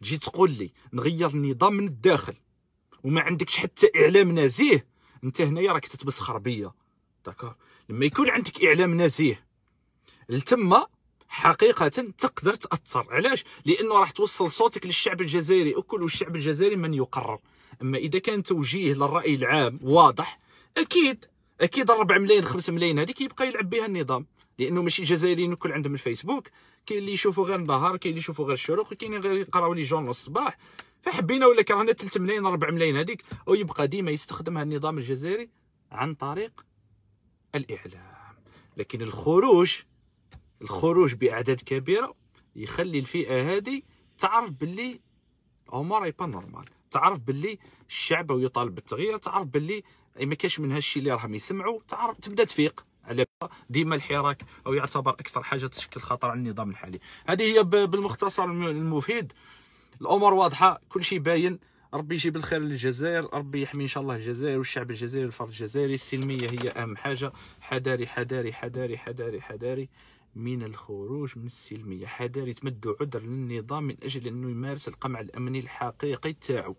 A: تجي تقول لي نغير النظام من الداخل وما عندكش حتى اعلام نزيه انت هنايا راك تتمسخر بيا داكور لما يكون عندك اعلام نزيه لتما حقيقة تقدر تأثر علاش؟ لأنه راح توصل صوتك للشعب الجزائري وكل الشعب الجزائري من يقرر أما إذا كان توجيه للرأي العام واضح أكيد اكيد 4 ملايين 5 ملايين هذيك يبقى يلعب بها النظام لانه ماشي جزائريين الكل عندهم الفيسبوك كاين اللي يشوفوا غير النهار كاين اللي يشوفوا غير الشروق وكاين غير يقراو لي جورنال الصباح فحبينا ولا كرهنا 3 ملايين 4 ملايين هذيك ويبقى ديما يستخدمها النظام الجزائري عن طريق الاعلام لكن الخروج الخروج باعداد كبيره يخلي الفئه هذه تعرف باللي الامور اي با نورمال تعرف باللي الشعب يطالب بالتغيير تعرف باللي اي يعني ما كاش من هادشي اللي راهم يسمعوا تعرف تبدا تفيق على ديما الحراك او يعتبر اكثر حاجه تشكل خطر على النظام الحالي هذه هي بالمختصر المفيد الامور واضحه كل شيء باين ربي يجيب الخير للجزائر ربي يحمي ان شاء الله الجزائر والشعب الجزائري الفرد الجزائري السلميه هي اهم حاجه حذاري حذاري حذاري حذاري حذاري من الخروج من السلميه حذاري تمد عذر للنظام من اجل انه يمارس القمع الامني الحقيقي تاعو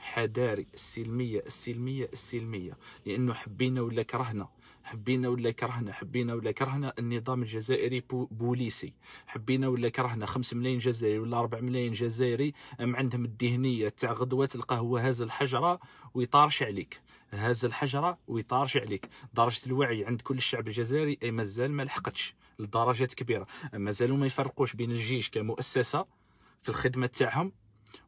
A: حذاري السلميه السلميه السلميه لانه حبينا ولا كرهنا حبينا ولا كرهنا حبينا ولا كرهنا النظام الجزائري بوليسي حبينا ولا كرهنا 5 ملايين جزائري ولا 4 ملايين جزائري ام عندهم الذهنيه تاع غدوه تلقى هو هاز الحجره ويطارش عليك هاز الحجره ويطارش عليك درجه الوعي عند كل الشعب الجزائري اي مازال ما لحقتش لدرجات كبيره مازالوا ما يفرقوش بين الجيش كمؤسسه في الخدمه تاعهم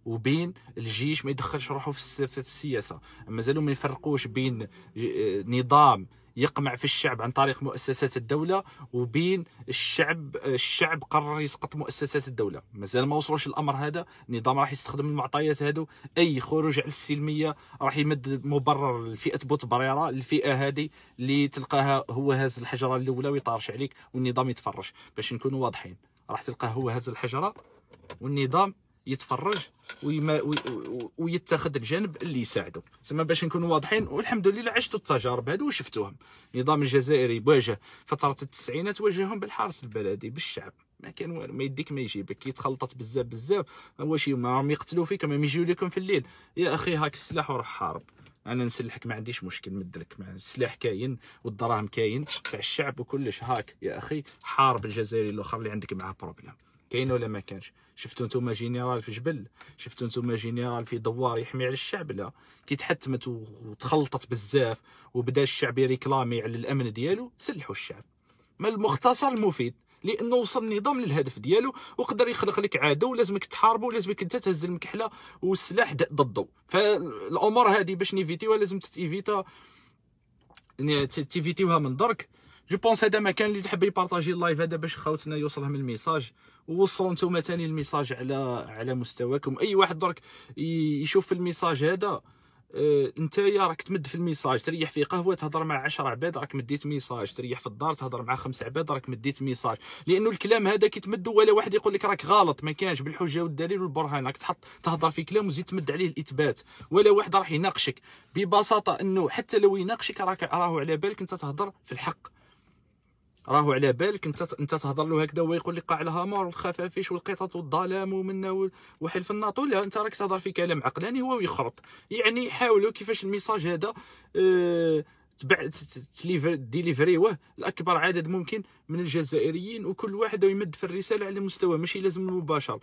A: وبين الجيش ما يدخلش روحه في السياسه مازالوا ما يفرقوش بين آه، نظام يقمع في الشعب عن طريق مؤسسات الدولة وبين الشعب الشعب قرر يسقط مؤسسات الدولة مازال ما وصلوش الأمر هذا النظام راح يستخدم المعطيات هذو أي خروج على السلمية راح يمد مبرر لفئة بوتبريرة الفئة هذه اللي تلقاها هو هاز الحجرة الأولى ويطارش عليك والنظام يتفرش باش نكونوا واضحين راح تلقاه هو هاز الحجرة والنظام يتفرج ويما ويتخذ الجانب اللي يساعده زعما باش نكونوا واضحين والحمد لله عشتوا التجارب هذو وشفتوهم النظام الجزائري واجه فتره التسعينات واجههم بالحرس البلدي بالشعب ما كان والو ما يديك ما يجيبك يتخلطت بزاف بزاف واش ما راهم يقتلوا فيك ما يجيو لكم في الليل يا اخي هاك السلاح وروح حارب انا نسلحك ما عنديش مشكل مدلك السلاح كاين والدراهم كاين تاع الشعب وكلش هاك يا اخي حارب الجزائري الاخر اللي عندك معاه بروبليم كاين ولا ما كانش شفتوا نتوما جينيرال في جبل شفتوا نتوما جينيرال في دوار يحمي على الشعب لا كي تحتمت وتخلطت بزاف وبدا الشعب يريكلامي على الامن ديالو سلحوا الشعب ما المختصر المفيد لانه وصل النظام للهدف ديالو وقدر يخلق لك عدو لازمك تحاربه ولازمك انت تهز المكحله والسلاح ضده فالامور هذه باش نيفيتيوها لازم تتيفيتا تيفيتيوها من درك جو بونس هذا مكان اللي تحب يبارطاجي اللايف هذا باش خاوتنا يوصلهم الميساج ووصلوا نتوما ثاني الميساج على على مستواكم اي واحد درك يشوف الميساج هذا آه، انت يا راك تمد في الميساج تريح في قهوه تهضر مع 10 عباد راك مديت ميساج تريح في الدار تهضر مع خمس عباد راك مديت ميساج لانه الكلام هذا كي تمد ولا واحد يقول لك راك غلط ما كانش بالحجه والدليل والبرهان راك تحط تهضر في كلام وزيد تمد عليه الاثبات ولا واحد راح يناقشك ببساطه انه حتى لو يناقشك راك راهو على بالك انت تهضر في الحق راهو على بالك انت انت تهضر له هكذا هو يقول لك قاع الهامور والخفافيش والقطط والظلام ومنا وحلف الناطو لا انت راك تهضر في كلام عقلاني هو يخرط يعني حاولوا كيفاش الميساج هذا اه تبع ديليفريوه لاكبر عدد ممكن من الجزائريين وكل واحد يمد في الرساله على مستوى ماشي لازم مباشر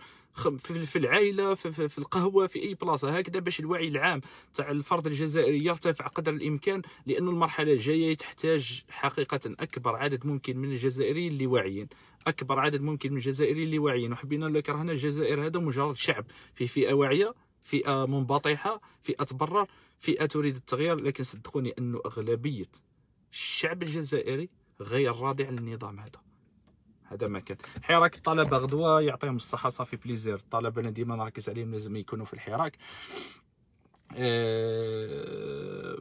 A: في العائله في, القهوه في اي بلاصه هكذا باش الوعي العام تاع الفرد الجزائري يرتفع قدر الامكان لأن المرحله الجايه تحتاج حقيقه اكبر عدد ممكن من الجزائريين اللي واعيين اكبر عدد ممكن من الجزائريين اللي واعيين وحبينا لك كرهنا الجزائر هذا مجرد شعب في فئه واعيه فئه منبطحه فئه تبرر فئه تريد التغيير لكن صدقوني انه اغلبيه الشعب الجزائري غير على النظام هذا هذا ما كان حراك الطلبه غدوه يعطيهم الصحه صافي بليزير الطلبه انا ديما نركز عليهم لازم يكونوا في الحراك أه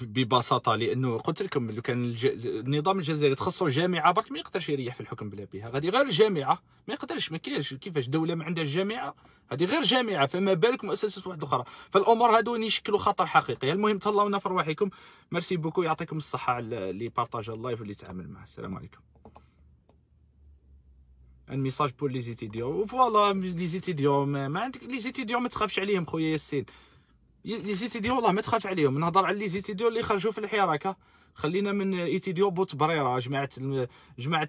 A: ببساطه لانه قلت لكم لو كان الج... النظام الجزائري تخصو جامعة برك ما يقدرش يريح في الحكم بلا بها غادي غير الجامعه ما يقدرش ما كاينش كيفاش دوله ما عندها جامعه هذه غير جامعه فما بالك مؤسسات واحده اخرى فالامور هادو يشكلوا خطر حقيقي المهم تهلاونا في رواحكم ميرسي بوكو يعطيكم الصحه اللي بارطاج اللايف واللي تعامل معه السلام عليكم ان ميساج بور لي زيتيديون فوالا لي زيتيديون ما عندك لي زيتيديون ما تخافش عليهم خويا ياسين لي زيتيديون والله ما تخاف عليهم نهضر على لي زيتيديو اللي خرجوا في الحراك خلينا من ايتيديو بوت بريره جماعه جماعه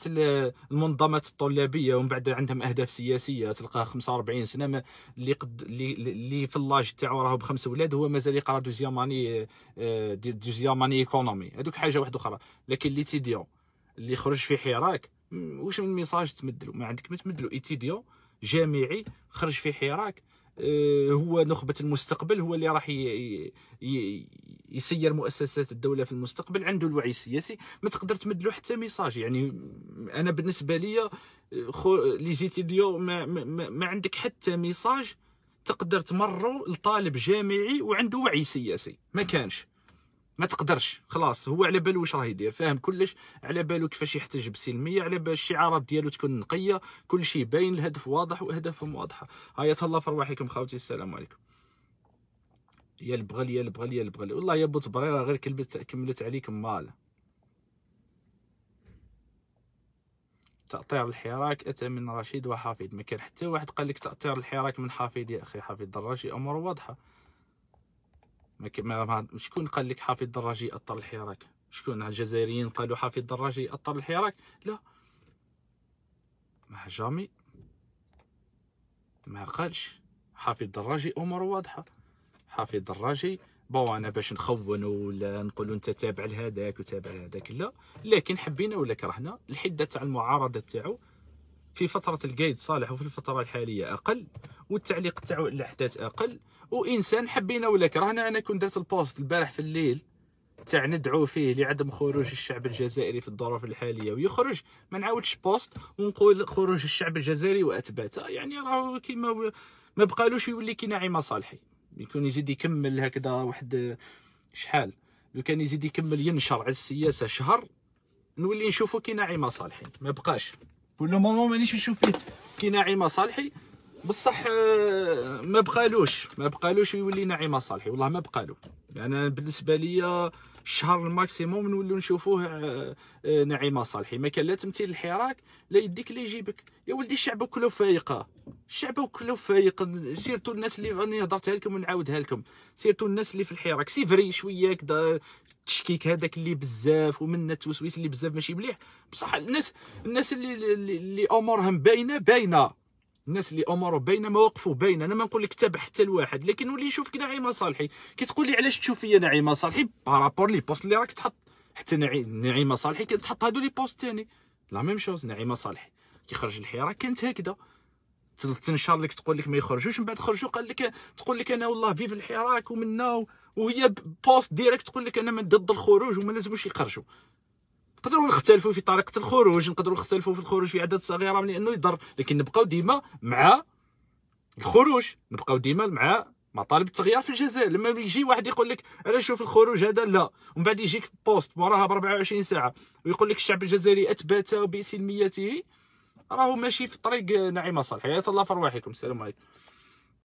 A: المنظمات الطلابيه ومن بعد عندهم اهداف سياسيه تلقاه 45 سنه ما اللي قد اللي في اللاج تاعو راهو بخمس ولاد هو مازال يقرا دوزيام اني آه، دوزيام اني ايكونومي هذوك حاجه واحده اخرى لكن تيديو اللي خرج في حراك واش من ميساج تمدلو ما عندك ما تمدلو ايتيديو جامعي خرج في حراك آه، هو نخبه المستقبل هو اللي راح يسير مؤسسات الدوله في المستقبل عنده الوعي السياسي ما تقدر تمد له حتى ميساج يعني انا بالنسبه لي آه، ليزيتيديو ما, ما, ما عندك حتى ميساج تقدر تمرو لطالب جامعي وعنده وعي سياسي ما كانش ما تقدرش خلاص هو على باله واش راه يدير فاهم كلش على باله كيفاش يحتاج بسلميه على بال الشعارات ديالو تكون نقيه كل شيء باين الهدف واضح واهدافهم واضحه هيا تهلا في رواحكم خاوتي السلام عليكم يا البغل يا البغل يا البغل والله يا بو تبريره غير كلبت كملت عليكم مال تأطير الحراك أتى من رشيد وحفيد ما كان حتى واحد قال لك تأطير الحراك من حفيد يا أخي حفيد دراجي أمور واضحة ما شكون قال لك حافظ دراجي اطر الحراك شكون الجزائريين قالوا حافظ دراجي اطر الحراك لا ما جامي ما قالش حافظ دراجي امور واضحه حافظ دراجي بو انا باش نخون ولا نقولوا انت تابع لهذاك وتابع لهذاك لا لكن حبينا ولا كرهنا الحده تاع المعارضه تاعو في فتره القيد صالح وفي الفتره الحاليه اقل والتعليق تاعو الاحداث اقل وانسان حبينا ولا كرهنا انا كنت درت البوست البارح في الليل تاع ندعو فيه لعدم خروج الشعب الجزائري في الظروف الحاليه ويخرج ما نعاودش بوست ونقول خروج الشعب الجزائري وأثباته يعني راه كيما ما بقالوش يولي كي نعيمه صالحي يكون يزيد يكمل هكذا واحد شحال لو كان يزيد يكمل ينشر على السياسه شهر نولي نشوفو كي نعيمه صالحي ما بقاش لو مومون مانيش نشوف فيه كي ناعمه صالحي بصح آه، ما بقالوش ما بقالوش يولي ناعمه صالحي والله ما بقالو يعني انا بالنسبه ليا الشهر الماكسيموم نوليو نشوفوه آه، آه، نعيمه صالحي ما كان لا تمثيل الحراك لا يديك لا يجيبك يا ولدي الشعب كله فايقه الشعب كله فايق سيرتو الناس اللي انا هضرتها لكم ونعاودها لكم سيرتو الناس اللي في الحراك سيفري شويه كدا التشكيك هذاك اللي بزاف ومن التوسويس اللي بزاف ماشي مليح بصح الناس الناس اللي اللي امورهم باينه باينه الناس اللي امورهم باينه مواقفه باينه انا ما نقول لك تابع حتى لواحد لكن ولي يشوفك نعيمه صالحي كي تقول لي علاش تشوف فيا نعيمه صالحي بارابور لي بوست اللي راك تحط حتى نعيمه صالحي كتحط هادو لي بوست ثاني لا ميم شوز نعيمه صالحي كي خرج الحيره كانت هكذا تنشر لك تقول لك ما يخرجوش من بعد خرجوا قال لك تقول لك انا والله فيف الحراك ومنا وهي بوست ديريكت تقول لك انا من ضد الخروج وما لازموش يخرجوا نقدروا نختلفوا في طريقه الخروج نقدروا نختلفوا في الخروج في عدد صغيره من انه يضر لكن نبقاو ديما مع الخروج نبقاو ديما مع مطالب التغيير في الجزائر لما يجي واحد يقول لك انا نشوف الخروج هذا لا ومن بعد يجيك بوست وراها ب 24 ساعه ويقول لك الشعب الجزائري اثبت بسلميته راهو ماشي في طريق نعيمه صالح يا الله في ارواحكم السلام عليكم